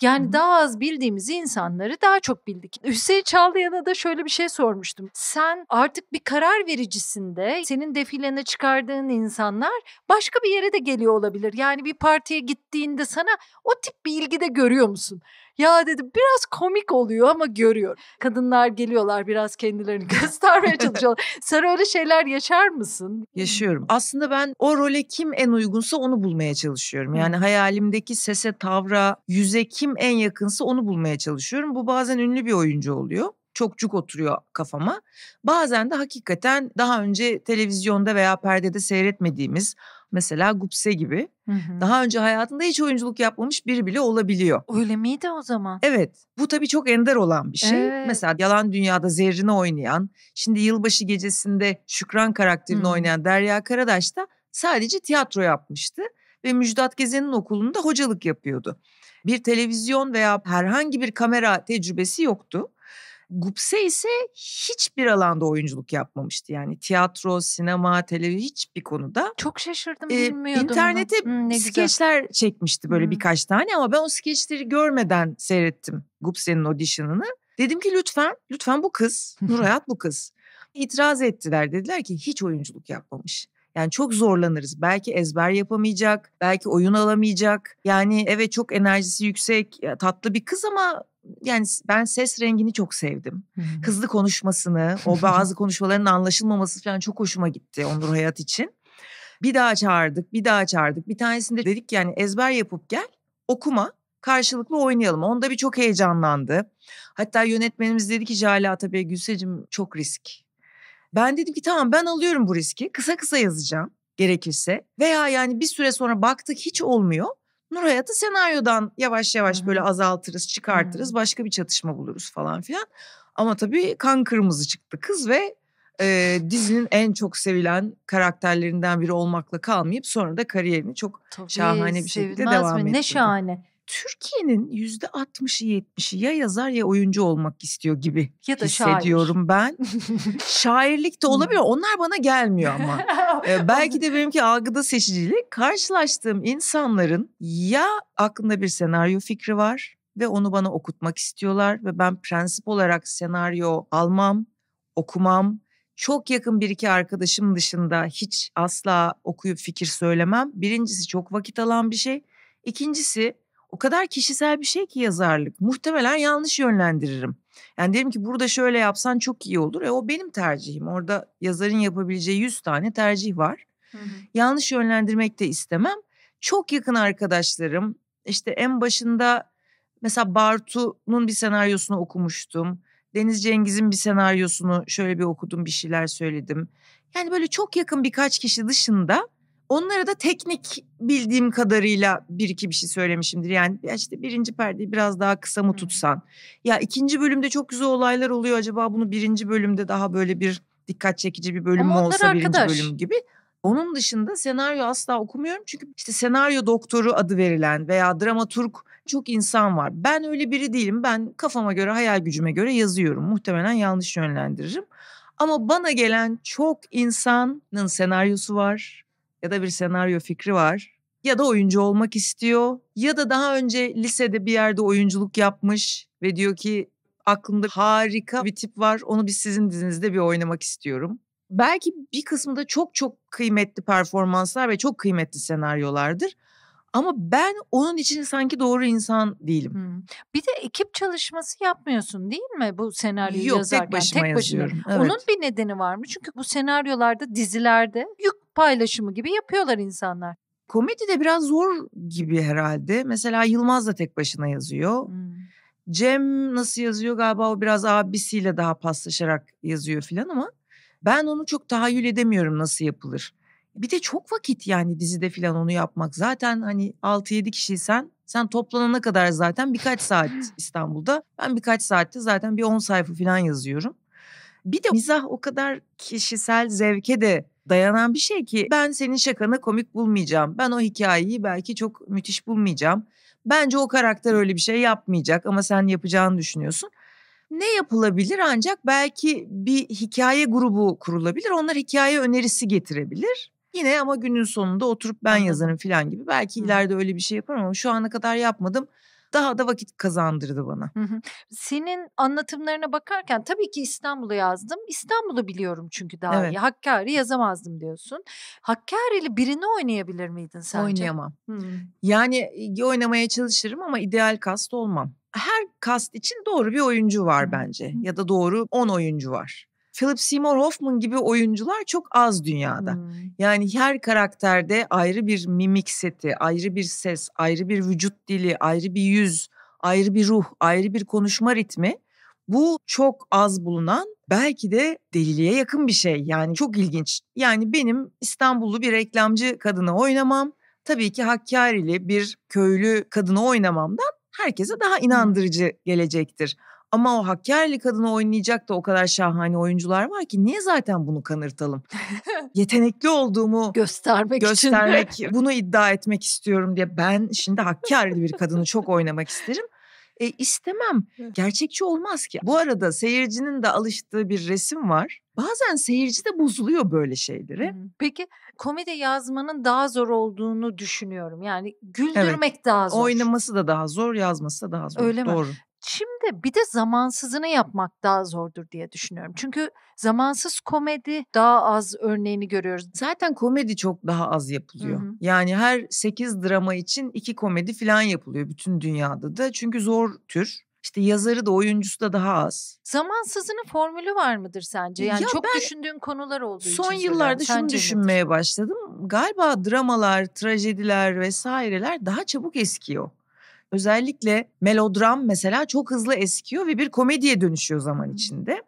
yani Hı. daha az bildiğimiz insanları daha çok bildik. Hüseyin Çağlayan'a da şöyle bir şey sormuştum. Sen artık bir karar vericisinde senin defilene çıkardığın insanlar başka bir yere de geliyor olabilir. Yani bir partiye gittiğinde sana o tip bir ilgi de görüyor musun? Ya dedi biraz komik oluyor ama görüyor. Kadınlar geliyorlar biraz kendilerini göstermeye çalışıyorlar. Sen öyle şeyler yaşar mısın? Yaşıyorum. Aslında ben o role kim en uygunsa onu bulmaya çalışıyorum. Yani hayalimdeki sese, tavra, yüz yüze kim en yakınsa onu bulmaya çalışıyorum. Bu bazen ünlü bir oyuncu oluyor. Çok cuk oturuyor kafama. Bazen de hakikaten daha önce televizyonda veya perdede seyretmediğimiz mesela Gupse gibi hı hı. daha önce hayatında hiç oyunculuk yapmamış biri bile olabiliyor. Öyle miydi o zaman? Evet. Bu tabii çok ender olan bir şey. Evet. Mesela Yalan Dünya'da Zerrin'i oynayan, şimdi Yılbaşı Gecesi'nde Şükran karakterini hı. oynayan Derya Karadaş da sadece tiyatro yapmıştı ve Müjdat Gezen'in okulunda hocalık yapıyordu bir televizyon veya herhangi bir kamera tecrübesi yoktu. Gupse ise hiçbir alanda oyunculuk yapmamıştı. Yani tiyatro, sinema, televizyon hiçbir konuda. Çok şaşırdım ee, bilmiyordum. İnternete hmm, skeçler çekmişti böyle hmm. birkaç tane ama ben o skeçleri görmeden seyrettim Gupse'nin audition'ını. Dedim ki lütfen, lütfen bu kız, Nur Hayat bu kız. İtiraz ettiler dediler ki hiç oyunculuk yapmamış. Yani çok zorlanırız. Belki ezber yapamayacak, belki oyun alamayacak. Yani evet çok enerjisi yüksek, tatlı bir kız ama yani ben ses rengini çok sevdim. Hızlı konuşmasını, o bazı konuşmaların anlaşılmaması falan çok hoşuma gitti Onur Hayat için. Bir daha çağırdık, bir daha çağırdık. Bir tanesinde dedik yani ezber yapıp gel, okuma karşılıklı oynayalım. Onda bir çok heyecanlandı. Hatta yönetmenimiz dedi ki Jale Atabey Gülsecim çok risk. Ben dedim ki tamam ben alıyorum bu riski. Kısa kısa yazacağım gerekirse. Veya yani bir süre sonra baktık hiç olmuyor. Nur Hayat'ı senaryodan yavaş yavaş hmm. böyle azaltırız, çıkartırız. Hmm. Başka bir çatışma buluruz falan filan. Ama tabii kan kırmızı çıktı kız ve e, dizinin en çok sevilen karakterlerinden biri olmakla kalmayıp sonra da kariyerini çok tabii, şahane bir şekilde devam etti. Ne şahane. Türkiye'nin yüzde 60'ı 70'i ya yazar ya oyuncu olmak istiyor gibi ya da hissediyorum şair. ben. Şairlik de olabilir. Onlar bana gelmiyor ama. ee, belki de benimki algıda seçicilik. Karşılaştığım insanların ya aklında bir senaryo fikri var ve onu bana okutmak istiyorlar ve ben prensip olarak senaryo almam, okumam, çok yakın bir iki arkadaşım dışında hiç asla okuyup fikir söylemem. Birincisi çok vakit alan bir şey. İkincisi o kadar kişisel bir şey ki yazarlık. Muhtemelen yanlış yönlendiririm. Yani derim ki burada şöyle yapsan çok iyi olur. E o benim tercihim. Orada yazarın yapabileceği yüz tane tercih var. Hı hı. Yanlış yönlendirmek de istemem. Çok yakın arkadaşlarım işte en başında mesela Bartu'nun bir senaryosunu okumuştum. Deniz Cengiz'in bir senaryosunu şöyle bir okudum bir şeyler söyledim. Yani böyle çok yakın birkaç kişi dışında Onlara da teknik bildiğim kadarıyla bir iki bir şey söylemişimdir. Yani ya işte birinci perdeyi biraz daha kısa mı tutsan? Ya ikinci bölümde çok güzel olaylar oluyor. Acaba bunu birinci bölümde daha böyle bir dikkat çekici bir bölüm mü olsa arkadaş. birinci bölüm gibi? Onun dışında senaryo asla okumuyorum. Çünkü işte senaryo doktoru adı verilen veya dramaturg çok insan var. Ben öyle biri değilim. Ben kafama göre, hayal gücüme göre yazıyorum. Muhtemelen yanlış yönlendiririm. Ama bana gelen çok insanın senaryosu var ya da bir senaryo fikri var ya da oyuncu olmak istiyor ya da daha önce lisede bir yerde oyunculuk yapmış ve diyor ki aklımda harika bir tip var onu bir sizin dizinizde bir oynamak istiyorum. Belki bir kısmında çok çok kıymetli performanslar ve çok kıymetli senaryolardır. Ama ben onun için sanki doğru insan değilim. Hmm. Bir de ekip çalışması yapmıyorsun değil mi bu senaryoyu Yok, yazarken? Yok tek başıma tek başına. yazıyorum. Evet. Onun bir nedeni var mı? Çünkü bu senaryolarda dizilerde yük paylaşımı gibi yapıyorlar insanlar. Komedi de biraz zor gibi herhalde. Mesela Yılmaz da tek başına yazıyor. Hmm. Cem nasıl yazıyor galiba o biraz abisiyle daha paslaşarak yazıyor filan ama ben onu çok tahayyül edemiyorum nasıl yapılır. Bir de çok vakit yani dizide filan onu yapmak. Zaten hani 6-7 kişiysen sen toplanana kadar zaten birkaç saat İstanbul'da. Ben birkaç saatte zaten bir 10 sayfa filan yazıyorum. Bir de mizah o kadar kişisel zevke de dayanan bir şey ki ben senin şakanı komik bulmayacağım. Ben o hikayeyi belki çok müthiş bulmayacağım. Bence o karakter öyle bir şey yapmayacak ama sen yapacağını düşünüyorsun. Ne yapılabilir ancak belki bir hikaye grubu kurulabilir. Onlar hikaye önerisi getirebilir. Yine ama günün sonunda oturup ben yazarım falan gibi. Belki ileride öyle bir şey yaparım ama şu ana kadar yapmadım daha da vakit kazandırdı bana. Senin anlatımlarına bakarken tabii ki İstanbul'u yazdım. İstanbul'u biliyorum çünkü daha evet. iyi. Hakkari yazamazdım diyorsun. Hakkari'li birini oynayabilir miydin sence? Oynayamam. Yani e, oynamaya çalışırım ama ideal kast olmam her kast için doğru bir oyuncu var bence ya da doğru 10 oyuncu var. Philip Seymour Hoffman gibi oyuncular çok az dünyada. Hmm. Yani her karakterde ayrı bir mimik seti, ayrı bir ses, ayrı bir vücut dili, ayrı bir yüz, ayrı bir ruh, ayrı bir konuşma ritmi. Bu çok az bulunan belki de deliliğe yakın bir şey. Yani çok ilginç. Yani benim İstanbullu bir reklamcı kadını oynamam, tabii ki Hakkari'li bir köylü kadını oynamamdan herkese daha inandırıcı gelecektir. Ama o Hakkari kadını oynayacak da o kadar şahane oyuncular var ki niye zaten bunu kanırtalım? Yetenekli olduğumu göstermek, göstermek için. bunu iddia etmek istiyorum diye ben şimdi Hakkari'li bir kadını çok oynamak isterim. E, istemem. Gerçekçi olmaz ki. Bu arada seyircinin de alıştığı bir resim var. Bazen seyirci de bozuluyor böyle şeyleri. Peki komedi yazmanın daha zor olduğunu düşünüyorum. Yani güldürmek evet. daha zor. Oynaması da daha zor, yazması da daha zor. Öyle Doğru. mi? Şimdi bir de zamansızını yapmak daha zordur diye düşünüyorum. Çünkü zamansız komedi daha az örneğini görüyoruz. Zaten komedi çok daha az yapılıyor. Hı hı. Yani her 8 drama için 2 komedi falan yapılıyor bütün dünyada da. Çünkü zor tür. İşte yazarı da oyuncusu da daha az. Zamansızının formülü var mıdır sence? Yani ya çok düşündüğün konular olduğu için. Son yıllarda şunu düşünmeye midir? başladım. Galiba dramalar, trajediler vesaireler daha çabuk eskiyor özellikle melodram mesela çok hızlı eskiyor ve bir komediye dönüşüyor zaman içinde.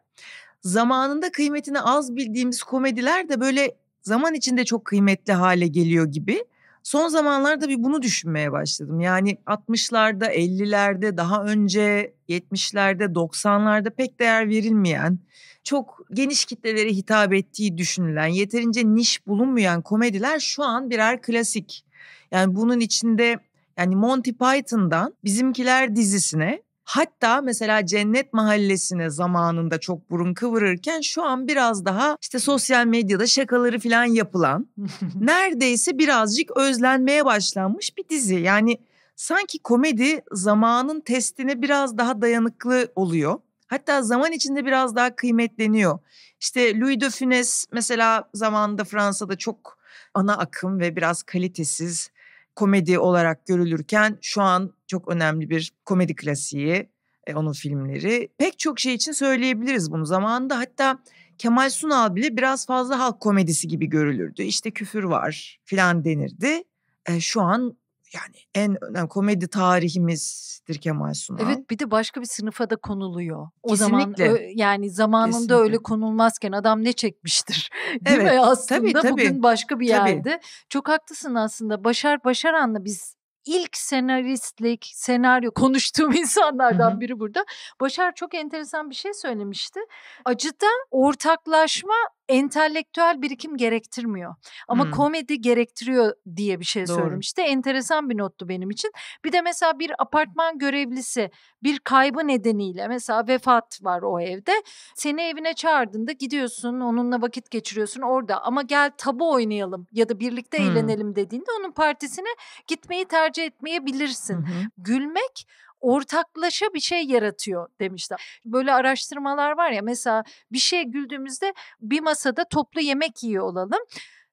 Zamanında kıymetini az bildiğimiz komediler de böyle zaman içinde çok kıymetli hale geliyor gibi. Son zamanlarda bir bunu düşünmeye başladım. Yani 60'larda, 50'lerde, daha önce 70'lerde, 90'larda pek değer verilmeyen, çok geniş kitlelere hitap ettiği düşünülen, yeterince niş bulunmayan komediler şu an birer klasik. Yani bunun içinde yani Monty Python'dan Bizimkiler dizisine Hatta mesela Cennet Mahallesi'ne zamanında çok burun kıvırırken şu an biraz daha işte sosyal medyada şakaları falan yapılan neredeyse birazcık özlenmeye başlanmış bir dizi. Yani sanki komedi zamanın testine biraz daha dayanıklı oluyor. Hatta zaman içinde biraz daha kıymetleniyor. İşte Louis de Funès mesela zamanında Fransa'da çok ana akım ve biraz kalitesiz komedi olarak görülürken şu an çok önemli bir komedi klasiği e, onun filmleri. Pek çok şey için söyleyebiliriz bunu zamanında. Hatta Kemal Sunal bile biraz fazla halk komedisi gibi görülürdü. İşte küfür var filan denirdi. E, şu an yani en önemli komedi tarihimizdir Kemal Sunal. Evet bir de başka bir sınıfa da konuluyor. O zaman ö, yani zamanında Kesinlikle. öyle konulmazken adam ne çekmiştir değil evet. mi aslında tabii, tabii. bugün başka bir tabii. yerde. Çok haklısın aslında Başar Başaran'la biz ilk senaristlik, senaryo konuştuğum insanlardan biri burada. Başar çok enteresan bir şey söylemişti. Acıda ortaklaşma entelektüel birikim gerektirmiyor. Ama hmm. komedi gerektiriyor diye bir şey Doğru. söylemişti. Enteresan bir nottu benim için. Bir de mesela bir apartman görevlisi bir kaybı nedeniyle mesela vefat var o evde. Seni evine çağırdığında gidiyorsun onunla vakit geçiriyorsun orada ama gel tabu oynayalım ya da birlikte hmm. eğlenelim dediğinde onun partisine gitmeyi tercih etmeyebilirsin. Hmm. Gülmek ortaklaşa bir şey yaratıyor demişler. Böyle araştırmalar var ya mesela bir şeye güldüğümüzde bir masada toplu yemek yiyor olalım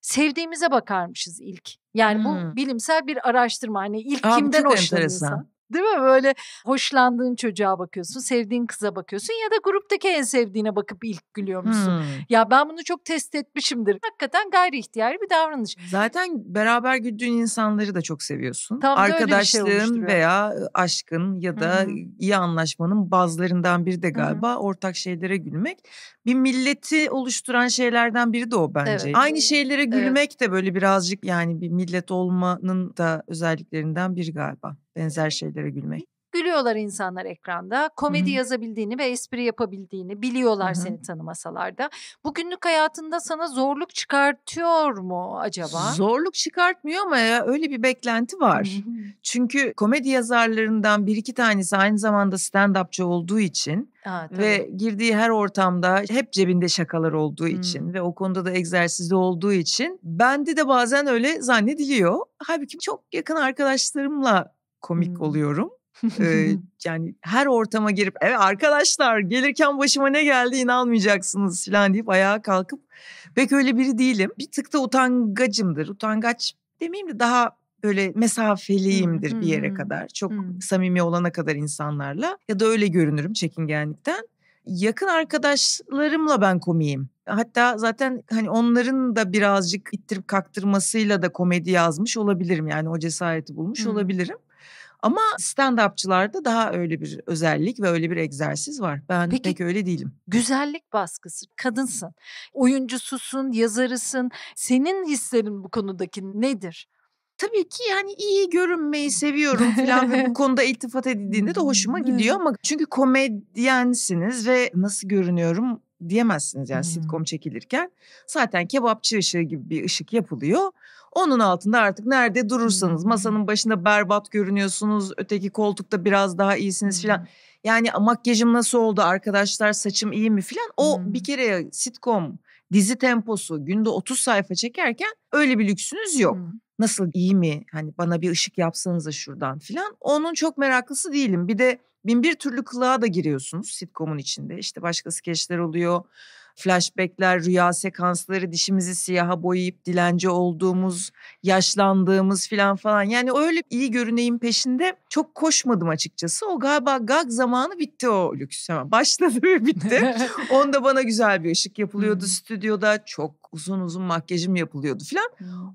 sevdiğimize bakarmışız ilk. Yani hmm. bu bilimsel bir araştırma. Hani ilk Aa, kimden hoşlanıyorsa. Değil mi? Böyle hoşlandığın çocuğa bakıyorsun, sevdiğin kıza bakıyorsun ya da gruptaki en sevdiğine bakıp ilk gülüyor Hmm. Ya ben bunu çok test etmişimdir. Hakikaten gayri ihtiyari bir davranış. Zaten beraber güldüğün insanları da çok seviyorsun. Tam şey Arkadaşlığın şey veya aşkın ya da hmm. iyi anlaşmanın bazılarından biri de galiba hmm. ortak şeylere gülmek. Bir milleti oluşturan şeylerden biri de o bence. Evet. Aynı şeylere gülmek evet. de böyle birazcık yani bir millet olmanın da özelliklerinden biri galiba benzer şeylere gülmek. Gülüyorlar insanlar ekranda. Komedi Hı-hı. yazabildiğini ve espri yapabildiğini biliyorlar Hı-hı. seni tanımasalar da. Bugünlük hayatında sana zorluk çıkartıyor mu acaba? Zorluk çıkartmıyor ama ya öyle bir beklenti var. Hı-hı. Çünkü komedi yazarlarından bir iki tanesi aynı zamanda stand-upçı olduğu için ha, ve girdiği her ortamda hep cebinde şakalar olduğu Hı-hı. için ve o konuda da egzersizli olduğu için bende de bazen öyle zannediliyor. Halbuki çok yakın arkadaşlarımla komik hmm. oluyorum. ee, yani her ortama girip evet arkadaşlar gelirken başıma ne geldi inanmayacaksınız falan deyip ayağa kalkıp pek öyle biri değilim. Bir tık da utangacımdır. Utangaç demeyeyim de daha böyle mesafeliyimdir hmm. bir yere kadar. Çok hmm. samimi olana kadar insanlarla ya da öyle görünürüm çekingenlikten. Yakın arkadaşlarımla ben komiyim. Hatta zaten hani onların da birazcık ittirip kaktırmasıyla da komedi yazmış olabilirim. Yani o cesareti bulmuş hmm. olabilirim. Ama stand-upçılarda daha öyle bir özellik ve öyle bir egzersiz var. Ben Peki, pek öyle değilim. Güzellik baskısı. Kadınsın. Oyuncususun, yazarısın. Senin hislerin bu konudaki nedir? Tabii ki yani iyi görünmeyi seviyorum falan ve bu konuda iltifat edildiğinde de hoşuma gidiyor ama çünkü komedyensiniz ve nasıl görünüyorum diyemezsiniz yani hmm. sitcom çekilirken. Zaten kebapçı ışığı gibi bir ışık yapılıyor. Onun altında artık nerede durursanız masanın başında berbat görünüyorsunuz. Öteki koltukta biraz daha iyisiniz hmm. filan. Yani makyajım nasıl oldu arkadaşlar saçım iyi mi filan. O hmm. bir kere sitcom dizi temposu günde 30 sayfa çekerken öyle bir lüksünüz yok. Hmm. Nasıl iyi mi? Hani bana bir ışık yapsanız da şuradan filan. Onun çok meraklısı değilim. Bir de bin bir türlü kılığa da giriyorsunuz sitcom'un içinde. İşte başka skeçler oluyor, flashbackler, rüya sekansları, dişimizi siyaha boyayıp dilenci olduğumuz, yaşlandığımız filan falan. Yani öyle iyi görüneyim peşinde çok koşmadım açıkçası. O galiba gag zamanı bitti o lüks. Hemen başladı ve bitti. Onda bana güzel bir ışık yapılıyordu stüdyoda. Çok uzun uzun makyajım yapılıyordu filan.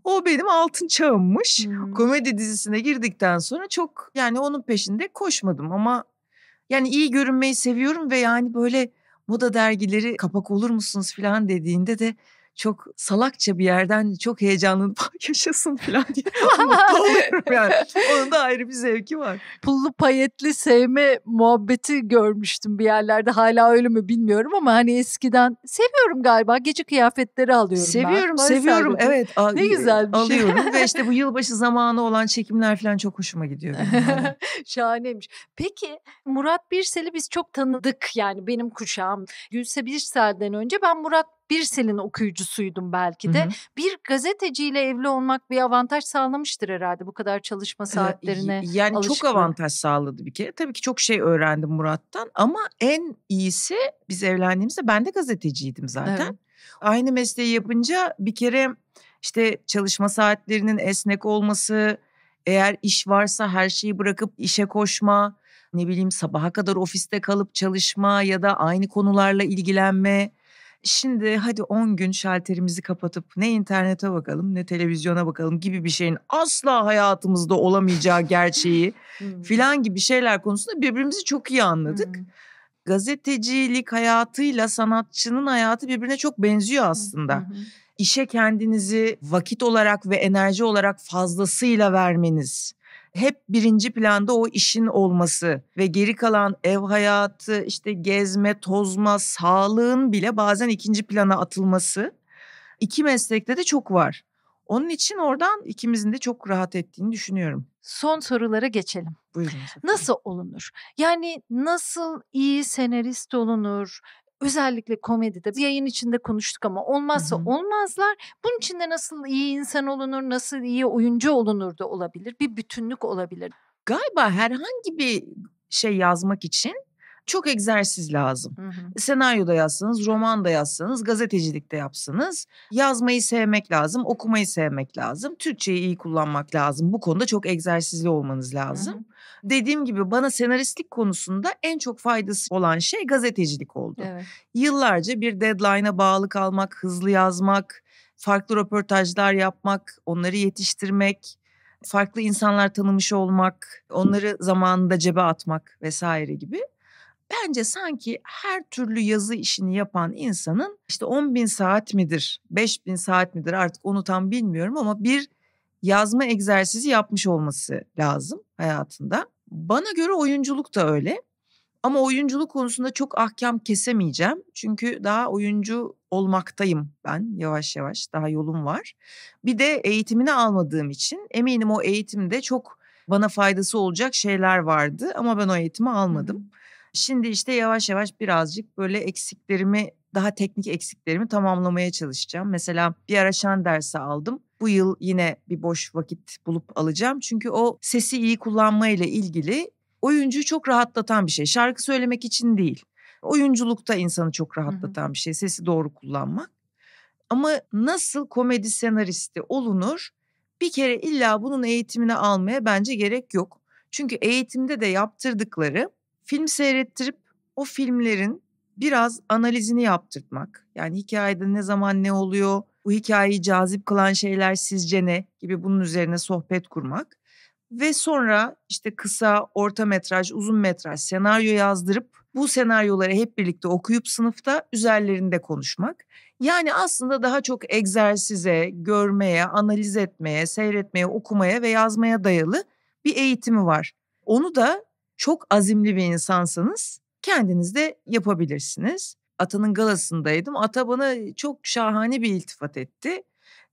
O benim altın çağımmış. Komedi dizisine girdikten sonra çok yani onun peşinde koşmadım ama yani iyi görünmeyi seviyorum ve yani böyle moda dergileri kapak olur musunuz falan dediğinde de çok salakça bir yerden çok heyecanlı yaşasın falan diye mutlu oluyorum yani. Onun da ayrı bir zevki var. Pullu payetli sevme muhabbeti görmüştüm bir yerlerde. Hala öyle mi bilmiyorum ama hani eskiden seviyorum galiba. Gece kıyafetleri alıyorum seviyorum, ben. Seviyorum, seviyorum. Evet. Al, ne güzel bir şey. Alıyorum ve işte bu yılbaşı zamanı olan çekimler falan çok hoşuma gidiyor. Şahaneymiş. Peki Murat Birsel'i biz çok tanıdık yani benim kuşağım. Gülse Birsel'den önce ben Murat bir Birsel'in okuyucusuydum belki de. Hı hı. Bir gazeteciyle evli olmak bir avantaj sağlamıştır herhalde bu kadar çalışma saatlerine. Ee, yani alışkın. çok avantaj sağladı bir kere. Tabii ki çok şey öğrendim Murat'tan ama en iyisi biz evlendiğimizde ben de gazeteciydim zaten. Evet. Aynı mesleği yapınca bir kere işte çalışma saatlerinin esnek olması, eğer iş varsa her şeyi bırakıp işe koşma, ne bileyim sabaha kadar ofiste kalıp çalışma ya da aynı konularla ilgilenme Şimdi hadi 10 gün şalterimizi kapatıp ne internete bakalım ne televizyona bakalım gibi bir şeyin asla hayatımızda olamayacağı gerçeği hmm. filan gibi şeyler konusunda birbirimizi çok iyi anladık. Hmm. Gazetecilik hayatıyla sanatçının hayatı birbirine çok benziyor aslında. İşe kendinizi vakit olarak ve enerji olarak fazlasıyla vermeniz hep birinci planda o işin olması ve geri kalan ev hayatı, işte gezme, tozma, sağlığın bile bazen ikinci plana atılması iki meslekte de çok var. Onun için oradan ikimizin de çok rahat ettiğini düşünüyorum. Son sorulara geçelim. Buyurun. Nasıl olunur? Yani nasıl iyi senarist olunur? özellikle komedide yayın içinde konuştuk ama olmazsa Hı-hı. olmazlar. Bunun içinde nasıl iyi insan olunur, nasıl iyi oyuncu olunur da olabilir. Bir bütünlük olabilir. Galiba herhangi bir şey yazmak için çok egzersiz lazım. Hı hı. Senaryo da yazsanız, roman da yazsanız, gazetecilik de yapsanız. Yazmayı sevmek lazım, okumayı sevmek lazım. Türkçeyi iyi kullanmak lazım. Bu konuda çok egzersizli olmanız lazım. Hı hı. Dediğim gibi bana senaristlik konusunda en çok faydası olan şey gazetecilik oldu. Evet. Yıllarca bir deadline'a bağlı kalmak, hızlı yazmak, farklı röportajlar yapmak, onları yetiştirmek, farklı insanlar tanımış olmak, onları zamanında cebe atmak vesaire gibi Bence sanki her türlü yazı işini yapan insanın işte 10 bin saat midir, 5 bin saat midir artık onu tam bilmiyorum ama bir yazma egzersizi yapmış olması lazım hayatında. Bana göre oyunculuk da öyle. Ama oyunculuk konusunda çok ahkam kesemeyeceğim. Çünkü daha oyuncu olmaktayım ben yavaş yavaş daha yolum var. Bir de eğitimini almadığım için eminim o eğitimde çok bana faydası olacak şeyler vardı ama ben o eğitimi almadım. Hmm. Şimdi işte yavaş yavaş birazcık böyle eksiklerimi daha teknik eksiklerimi tamamlamaya çalışacağım. Mesela bir ara şan dersi aldım. Bu yıl yine bir boş vakit bulup alacağım. Çünkü o sesi iyi kullanma ile ilgili oyuncuyu çok rahatlatan bir şey. Şarkı söylemek için değil. Oyunculukta insanı çok rahatlatan bir şey. Sesi doğru kullanmak. Ama nasıl komedi senaristi olunur? Bir kere illa bunun eğitimini almaya bence gerek yok. Çünkü eğitimde de yaptırdıkları film seyrettirip o filmlerin biraz analizini yaptırtmak. Yani hikayede ne zaman ne oluyor, bu hikayeyi cazip kılan şeyler sizce ne gibi bunun üzerine sohbet kurmak. Ve sonra işte kısa, orta metraj, uzun metraj senaryo yazdırıp bu senaryoları hep birlikte okuyup sınıfta üzerlerinde konuşmak. Yani aslında daha çok egzersize, görmeye, analiz etmeye, seyretmeye, okumaya ve yazmaya dayalı bir eğitimi var. Onu da çok azimli bir insansanız kendiniz de yapabilirsiniz. Atanın galasındaydım. Ata bana çok şahane bir iltifat etti.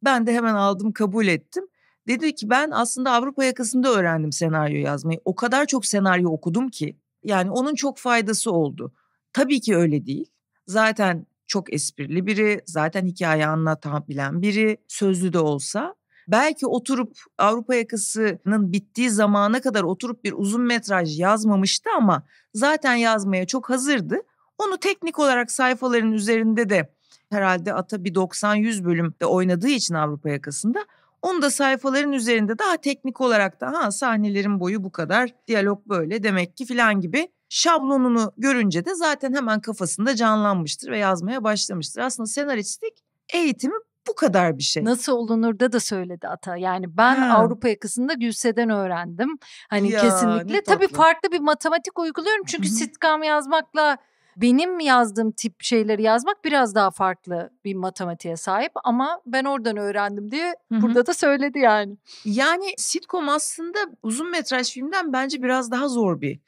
Ben de hemen aldım kabul ettim. Dedi ki ben aslında Avrupa yakasında öğrendim senaryo yazmayı. O kadar çok senaryo okudum ki. Yani onun çok faydası oldu. Tabii ki öyle değil. Zaten çok esprili biri, zaten hikaye anlatabilen biri, sözlü de olsa belki oturup Avrupa yakasının bittiği zamana kadar oturup bir uzun metraj yazmamıştı ama zaten yazmaya çok hazırdı. Onu teknik olarak sayfaların üzerinde de herhalde ata bir 90-100 bölümde oynadığı için Avrupa yakasında onu da sayfaların üzerinde daha teknik olarak da ha sahnelerin boyu bu kadar, diyalog böyle demek ki filan gibi şablonunu görünce de zaten hemen kafasında canlanmıştır ve yazmaya başlamıştır. Aslında senaristlik eğitimi bu kadar bir şey. Nasıl olunur da da söyledi ata. Yani ben ha. Avrupa yakasında Gülse'den öğrendim. Hani ya, kesinlikle. Tabii farklı bir matematik uyguluyorum. Çünkü Hı-hı. sitcom yazmakla benim yazdığım tip şeyleri yazmak biraz daha farklı bir matematiğe sahip ama ben oradan öğrendim diye Hı-hı. burada da söyledi yani. Yani sitcom aslında uzun metraj filmden bence biraz daha zor bir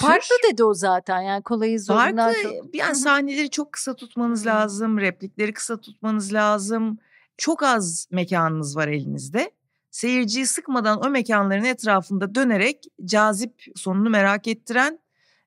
Farklı dedi o zaten yani kolayı zorundan Farklı çok... bir yani sahneleri çok kısa tutmanız lazım, replikleri kısa tutmanız lazım. Çok az mekanınız var elinizde. Seyirciyi sıkmadan o mekanların etrafında dönerek cazip sonunu merak ettiren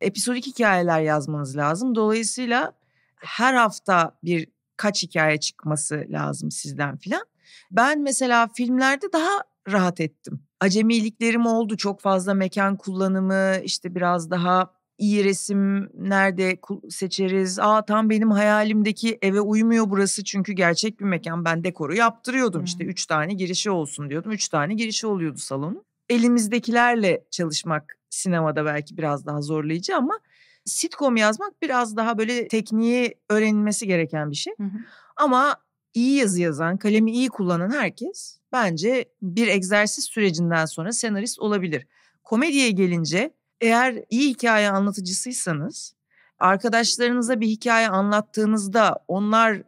episodik hikayeler yazmanız lazım. Dolayısıyla her hafta bir kaç hikaye çıkması lazım sizden filan. Ben mesela filmlerde daha rahat ettim acemiliklerim oldu. Çok fazla mekan kullanımı, işte biraz daha iyi resim nerede seçeriz? Aa tam benim hayalimdeki eve uymuyor burası çünkü gerçek bir mekan. Ben dekoru yaptırıyordum hmm. işte üç tane girişi olsun diyordum. Üç tane girişi oluyordu salonun. Elimizdekilerle çalışmak sinemada belki biraz daha zorlayıcı ama sitcom yazmak biraz daha böyle tekniği öğrenilmesi gereken bir şey. Hı hı. Ama iyi yazı yazan, kalemi iyi kullanan herkes bence bir egzersiz sürecinden sonra senarist olabilir. Komediye gelince eğer iyi hikaye anlatıcısıysanız arkadaşlarınıza bir hikaye anlattığınızda onlar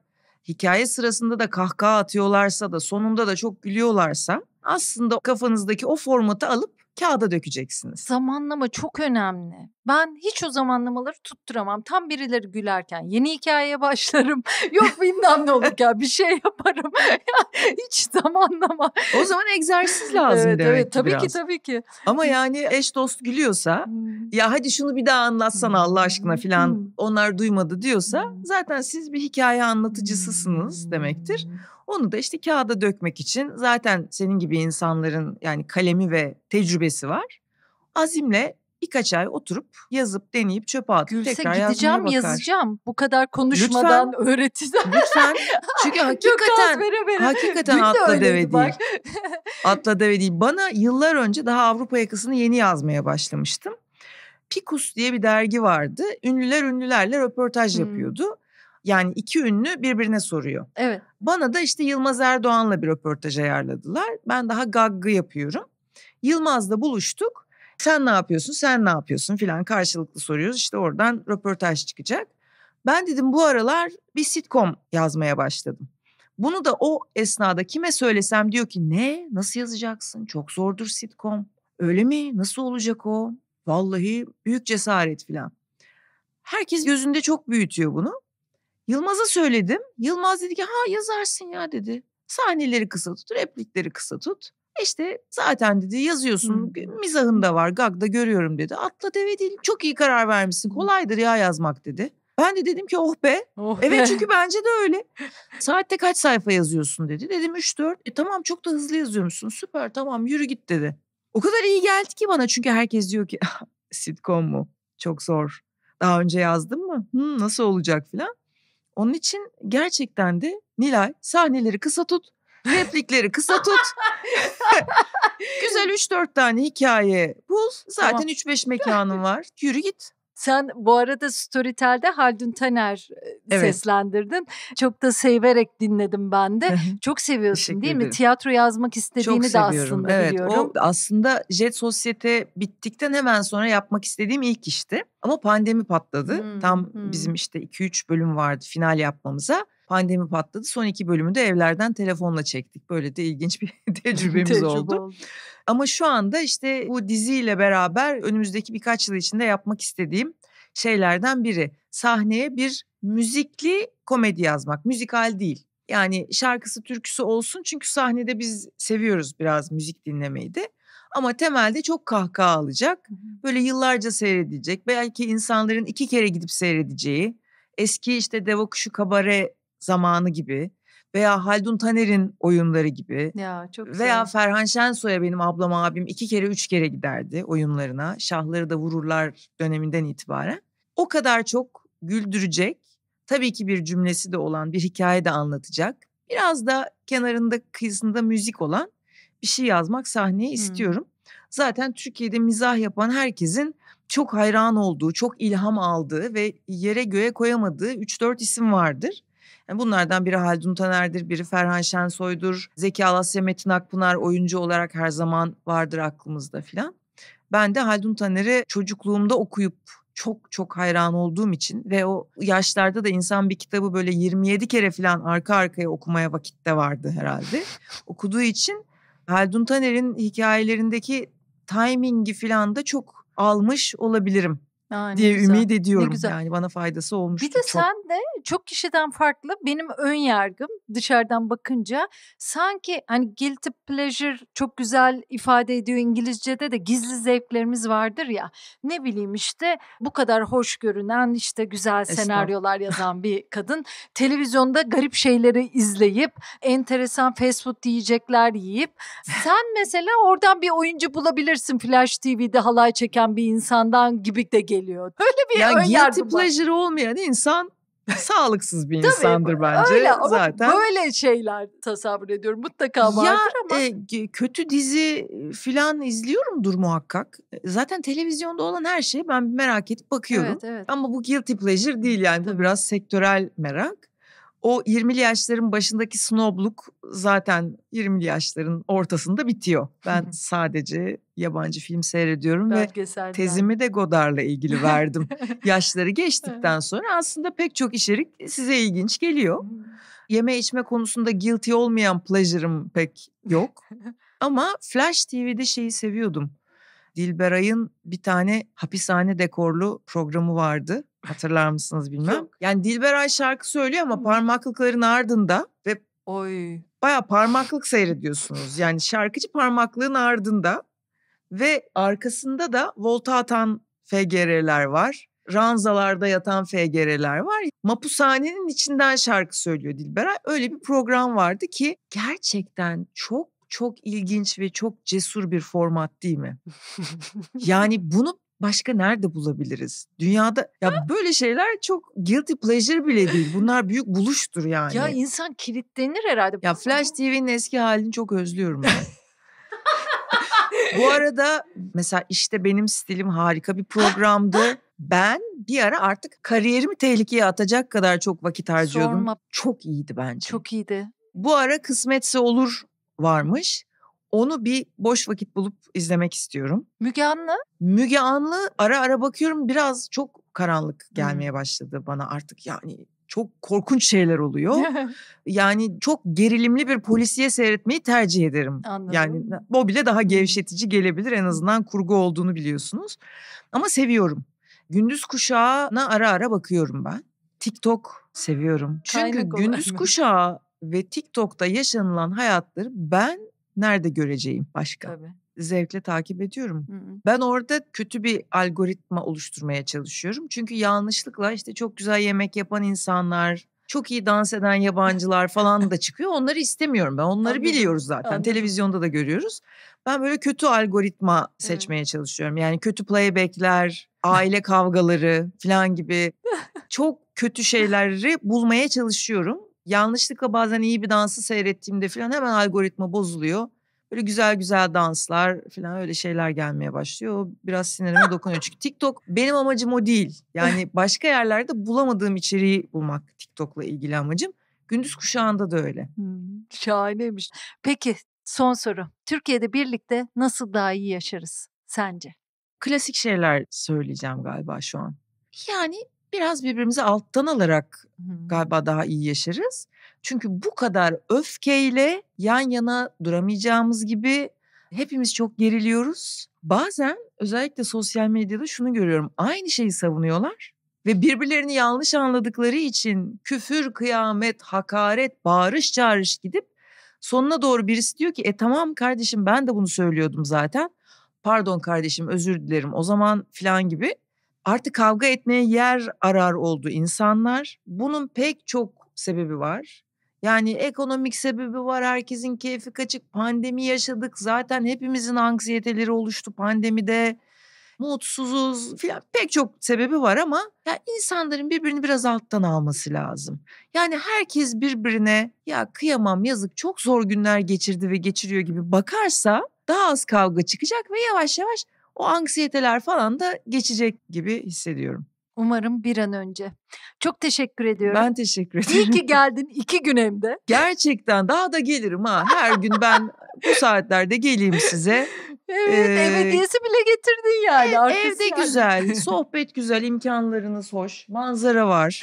hikaye sırasında da kahkaha atıyorlarsa da sonunda da çok gülüyorlarsa aslında kafanızdaki o formatı alıp kağıda dökeceksiniz. Zamanlama çok önemli. Ben hiç o zamanlamaları tutturamam. Tam birileri gülerken yeni hikayeye başlarım. Yok bilmem ne olur ya bir şey yaparım. hiç zamanlama. O zaman egzersiz lazım evet, demek evet, tabii biraz. ki tabii ki. Ama yani eş dost gülüyorsa ya hadi şunu bir daha anlatsana Allah aşkına filan onlar duymadı diyorsa zaten siz bir hikaye anlatıcısısınız demektir. Onu da işte kağıda dökmek için zaten senin gibi insanların yani kalemi ve tecrübesi var. Azimle birkaç ay oturup yazıp deneyip çöpe atıp Gülse tekrar gideceğim yazacağım. Bu kadar konuşmadan lütfen, Lütfen. Çünkü hakikaten vere vere. hakikaten Dün atla de deve değil. atla deve değil. Bana yıllar önce daha Avrupa yakasını yeni yazmaya başlamıştım. Pikus diye bir dergi vardı. Ünlüler ünlülerle röportaj hmm. yapıyordu. Yani iki ünlü birbirine soruyor. Evet. Bana da işte Yılmaz Erdoğan'la bir röportaj ayarladılar. Ben daha gaggı yapıyorum. Yılmaz'la buluştuk. Sen ne yapıyorsun, sen ne yapıyorsun filan karşılıklı soruyoruz. İşte oradan röportaj çıkacak. Ben dedim bu aralar bir sitcom yazmaya başladım. Bunu da o esnada kime söylesem diyor ki ne nasıl yazacaksın çok zordur sitcom. Öyle mi nasıl olacak o? Vallahi büyük cesaret filan. Herkes gözünde çok büyütüyor bunu. Yılmaz'a söyledim. Yılmaz dedi ki ha yazarsın ya dedi. Sahneleri kısa tut, replikleri kısa tut. İşte zaten dedi yazıyorsun hmm. mizahın da var gagda görüyorum dedi. Atla deve değil çok iyi karar vermişsin kolaydır ya yazmak dedi. Ben de dedim ki oh be. Oh evet be. çünkü bence de öyle. Saatte kaç sayfa yazıyorsun dedi. Dedim 3-4. E tamam çok da hızlı yazıyormuşsun süper tamam yürü git dedi. O kadar iyi geldi ki bana çünkü herkes diyor ki sitcom mu? Çok zor. Daha önce yazdın mı? Hmm, nasıl olacak filan. Onun için gerçekten de Nilay sahneleri kısa tut, replikleri kısa tut. Güzel 3-4 tane hikaye bul. Zaten tamam. 3-5 mekanın var. Yürü git. Sen bu arada Storytel'de Haldun Taner evet. seslendirdin. Çok da severek dinledim ben de. Çok seviyorsun değil mi? Tiyatro yazmak istediğini Çok de seviyorum. aslında evet, biliyorum. O aslında Jet Sosyete bittikten hemen sonra yapmak istediğim ilk işti. Ama pandemi patladı. Hmm, Tam hmm. bizim işte 2-3 bölüm vardı final yapmamıza pandemi patladı. Son iki bölümü de evlerden telefonla çektik. Böyle de ilginç bir tecrübemiz Tecrübe oldu. oldu. Ama şu anda işte bu diziyle beraber önümüzdeki birkaç yıl içinde yapmak istediğim şeylerden biri. Sahneye bir müzikli komedi yazmak. Müzikal değil. Yani şarkısı türküsü olsun çünkü sahnede biz seviyoruz biraz müzik dinlemeyi de. Ama temelde çok kahkaha alacak. Böyle yıllarca seyredecek. Belki insanların iki kere gidip seyredeceği. Eski işte Deva Kabare zamanı gibi veya Haldun Taner'in oyunları gibi ya, çok güzel. veya Ferhan Şensoy'a benim ablam abim iki kere üç kere giderdi oyunlarına. Şahları da vururlar döneminden itibaren. O kadar çok güldürecek, tabii ki bir cümlesi de olan, bir hikaye de anlatacak. Biraz da kenarında kıyısında müzik olan bir şey yazmak sahneye istiyorum. Zaten Türkiye'de mizah yapan herkesin çok hayran olduğu, çok ilham aldığı ve yere göğe koyamadığı 3-4 isim vardır. Yani bunlardan biri Haldun Taner'dir, biri Ferhan Şensoy'dur. Zeki Alasya, Metin Akpınar oyuncu olarak her zaman vardır aklımızda filan. Ben de Haldun Taner'i çocukluğumda okuyup çok çok hayran olduğum için ve o yaşlarda da insan bir kitabı böyle 27 kere falan arka arkaya okumaya vakitte vardı herhalde. Okuduğu için Haldun Taner'in hikayelerindeki timingi falan da çok almış olabilirim yani diye güzel. ümit ediyorum. Ne güzel. Yani bana faydası olmuş. Bir de çok. sen de çok kişiden farklı benim ön yargım dışarıdan bakınca sanki hani guilty pleasure çok güzel ifade ediyor İngilizce'de de gizli zevklerimiz vardır ya. Ne bileyim işte bu kadar hoş görünen işte güzel senaryolar yazan bir kadın televizyonda garip şeyleri izleyip enteresan fast food yiyecekler yiyip sen mesela oradan bir oyuncu bulabilirsin Flash TV'de halay çeken bir insandan gibi de geliyor. Öyle bir yani ön yargı pleasure olmayan insan sağlıksız bir insandır bence öyle, ama zaten. Böyle şeyler tasavvur ediyorum mutlaka vardır ya, ama. E, kötü dizi e, filan izliyorumdur muhakkak. E, zaten televizyonda olan her şeyi ben merak edip bakıyorum. Evet, evet. Ama bu guilty pleasure değil yani Tabii. bu biraz sektörel merak o 20'li yaşların başındaki snobluk zaten 20'li yaşların ortasında bitiyor. Ben sadece yabancı film seyrediyorum ve tezimi de Godard'la ilgili verdim. Yaşları geçtikten sonra aslında pek çok içerik size ilginç geliyor. Hmm. Yeme içme konusunda guilty olmayan pleasure'ım pek yok. Ama Flash TV'de şeyi seviyordum. Dilberay'ın bir tane hapishane dekorlu programı vardı. Hatırlar mısınız bilmem. Yok. Yani Dilberay şarkı söylüyor ama parmaklıkların ardında ve Oy. baya parmaklık seyrediyorsunuz. Yani şarkıcı parmaklığın ardında ve arkasında da volta atan FGR'ler var. Ranzalarda yatan FGR'ler var. Mapushanenin içinden şarkı söylüyor Dilberay. Öyle bir program vardı ki gerçekten çok çok ilginç ve çok cesur bir format değil mi? yani bunu başka nerede bulabiliriz? Dünyada ya böyle şeyler çok guilty pleasure bile değil. Bunlar büyük buluştur yani. Ya insan kilitlenir herhalde. Ya Flash TV'nin eski halini çok özlüyorum ben. Bu arada mesela işte benim stilim harika bir programdı. Ben bir ara artık kariyerimi tehlikeye atacak kadar çok vakit harcıyordum. Sorma. Çok iyiydi bence. Çok iyiydi. Bu ara kısmetse olur varmış. Onu bir boş vakit bulup izlemek istiyorum. Müge Anlı? Müge Anlı ara ara bakıyorum biraz çok karanlık gelmeye başladı bana artık yani çok korkunç şeyler oluyor. yani çok gerilimli bir polisiye seyretmeyi tercih ederim. Anladım. Yani o bile daha gevşetici gelebilir en azından kurgu olduğunu biliyorsunuz. Ama seviyorum. Gündüz kuşağına ara ara bakıyorum ben. TikTok seviyorum. Çünkü Kaynak gündüz kuşağı ve TikTok'ta yaşanılan hayatları ben nerede göreceğim başka? Tabii. Zevkle takip ediyorum. Hı hı. Ben orada kötü bir algoritma oluşturmaya çalışıyorum. Çünkü yanlışlıkla işte çok güzel yemek yapan insanlar, çok iyi dans eden yabancılar falan da çıkıyor. Onları istemiyorum ben. Onları Anladım. biliyoruz zaten. Anladım. Televizyonda da görüyoruz. Ben böyle kötü algoritma seçmeye evet. çalışıyorum. Yani kötü playbackler, aile kavgaları falan gibi çok kötü şeyleri bulmaya çalışıyorum yanlışlıkla bazen iyi bir dansı seyrettiğimde falan hemen algoritma bozuluyor. Böyle güzel güzel danslar falan öyle şeyler gelmeye başlıyor. biraz sinirime dokunuyor. Çünkü TikTok benim amacım o değil. Yani başka yerlerde bulamadığım içeriği bulmak TikTok'la ilgili amacım. Gündüz kuşağında da öyle. Hmm, şahaneymiş. Peki son soru. Türkiye'de birlikte nasıl daha iyi yaşarız sence? Klasik şeyler söyleyeceğim galiba şu an. Yani biraz birbirimizi alttan alarak galiba daha iyi yaşarız. Çünkü bu kadar öfkeyle yan yana duramayacağımız gibi hepimiz çok geriliyoruz. Bazen özellikle sosyal medyada şunu görüyorum. Aynı şeyi savunuyorlar ve birbirlerini yanlış anladıkları için küfür, kıyamet, hakaret, bağırış çağrış gidip sonuna doğru birisi diyor ki e tamam kardeşim ben de bunu söylüyordum zaten. Pardon kardeşim özür dilerim o zaman filan gibi artık kavga etmeye yer arar oldu insanlar. Bunun pek çok sebebi var. Yani ekonomik sebebi var, herkesin keyfi kaçık, pandemi yaşadık. Zaten hepimizin anksiyeteleri oluştu pandemide. Mutsuzuz filan pek çok sebebi var ama ya insanların birbirini biraz alttan alması lazım. Yani herkes birbirine ya kıyamam yazık çok zor günler geçirdi ve geçiriyor gibi bakarsa daha az kavga çıkacak ve yavaş yavaş o anksiyeteler falan da geçecek gibi hissediyorum. Umarım bir an önce. Çok teşekkür ediyorum. Ben teşekkür ederim. İyi ki geldin iki gün hem de. Gerçekten daha da gelirim ha. Her gün ben bu saatlerde geleyim size. Evet ee, ev bile getirdin yani. Ev, evde yani. güzel, sohbet güzel, imkanlarınız hoş, manzara var.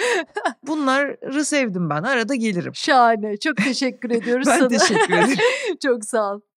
Bunları sevdim ben. Arada gelirim. Şahane. Çok teşekkür ediyoruz ben sana. Ben teşekkür ederim. Çok sağ ol.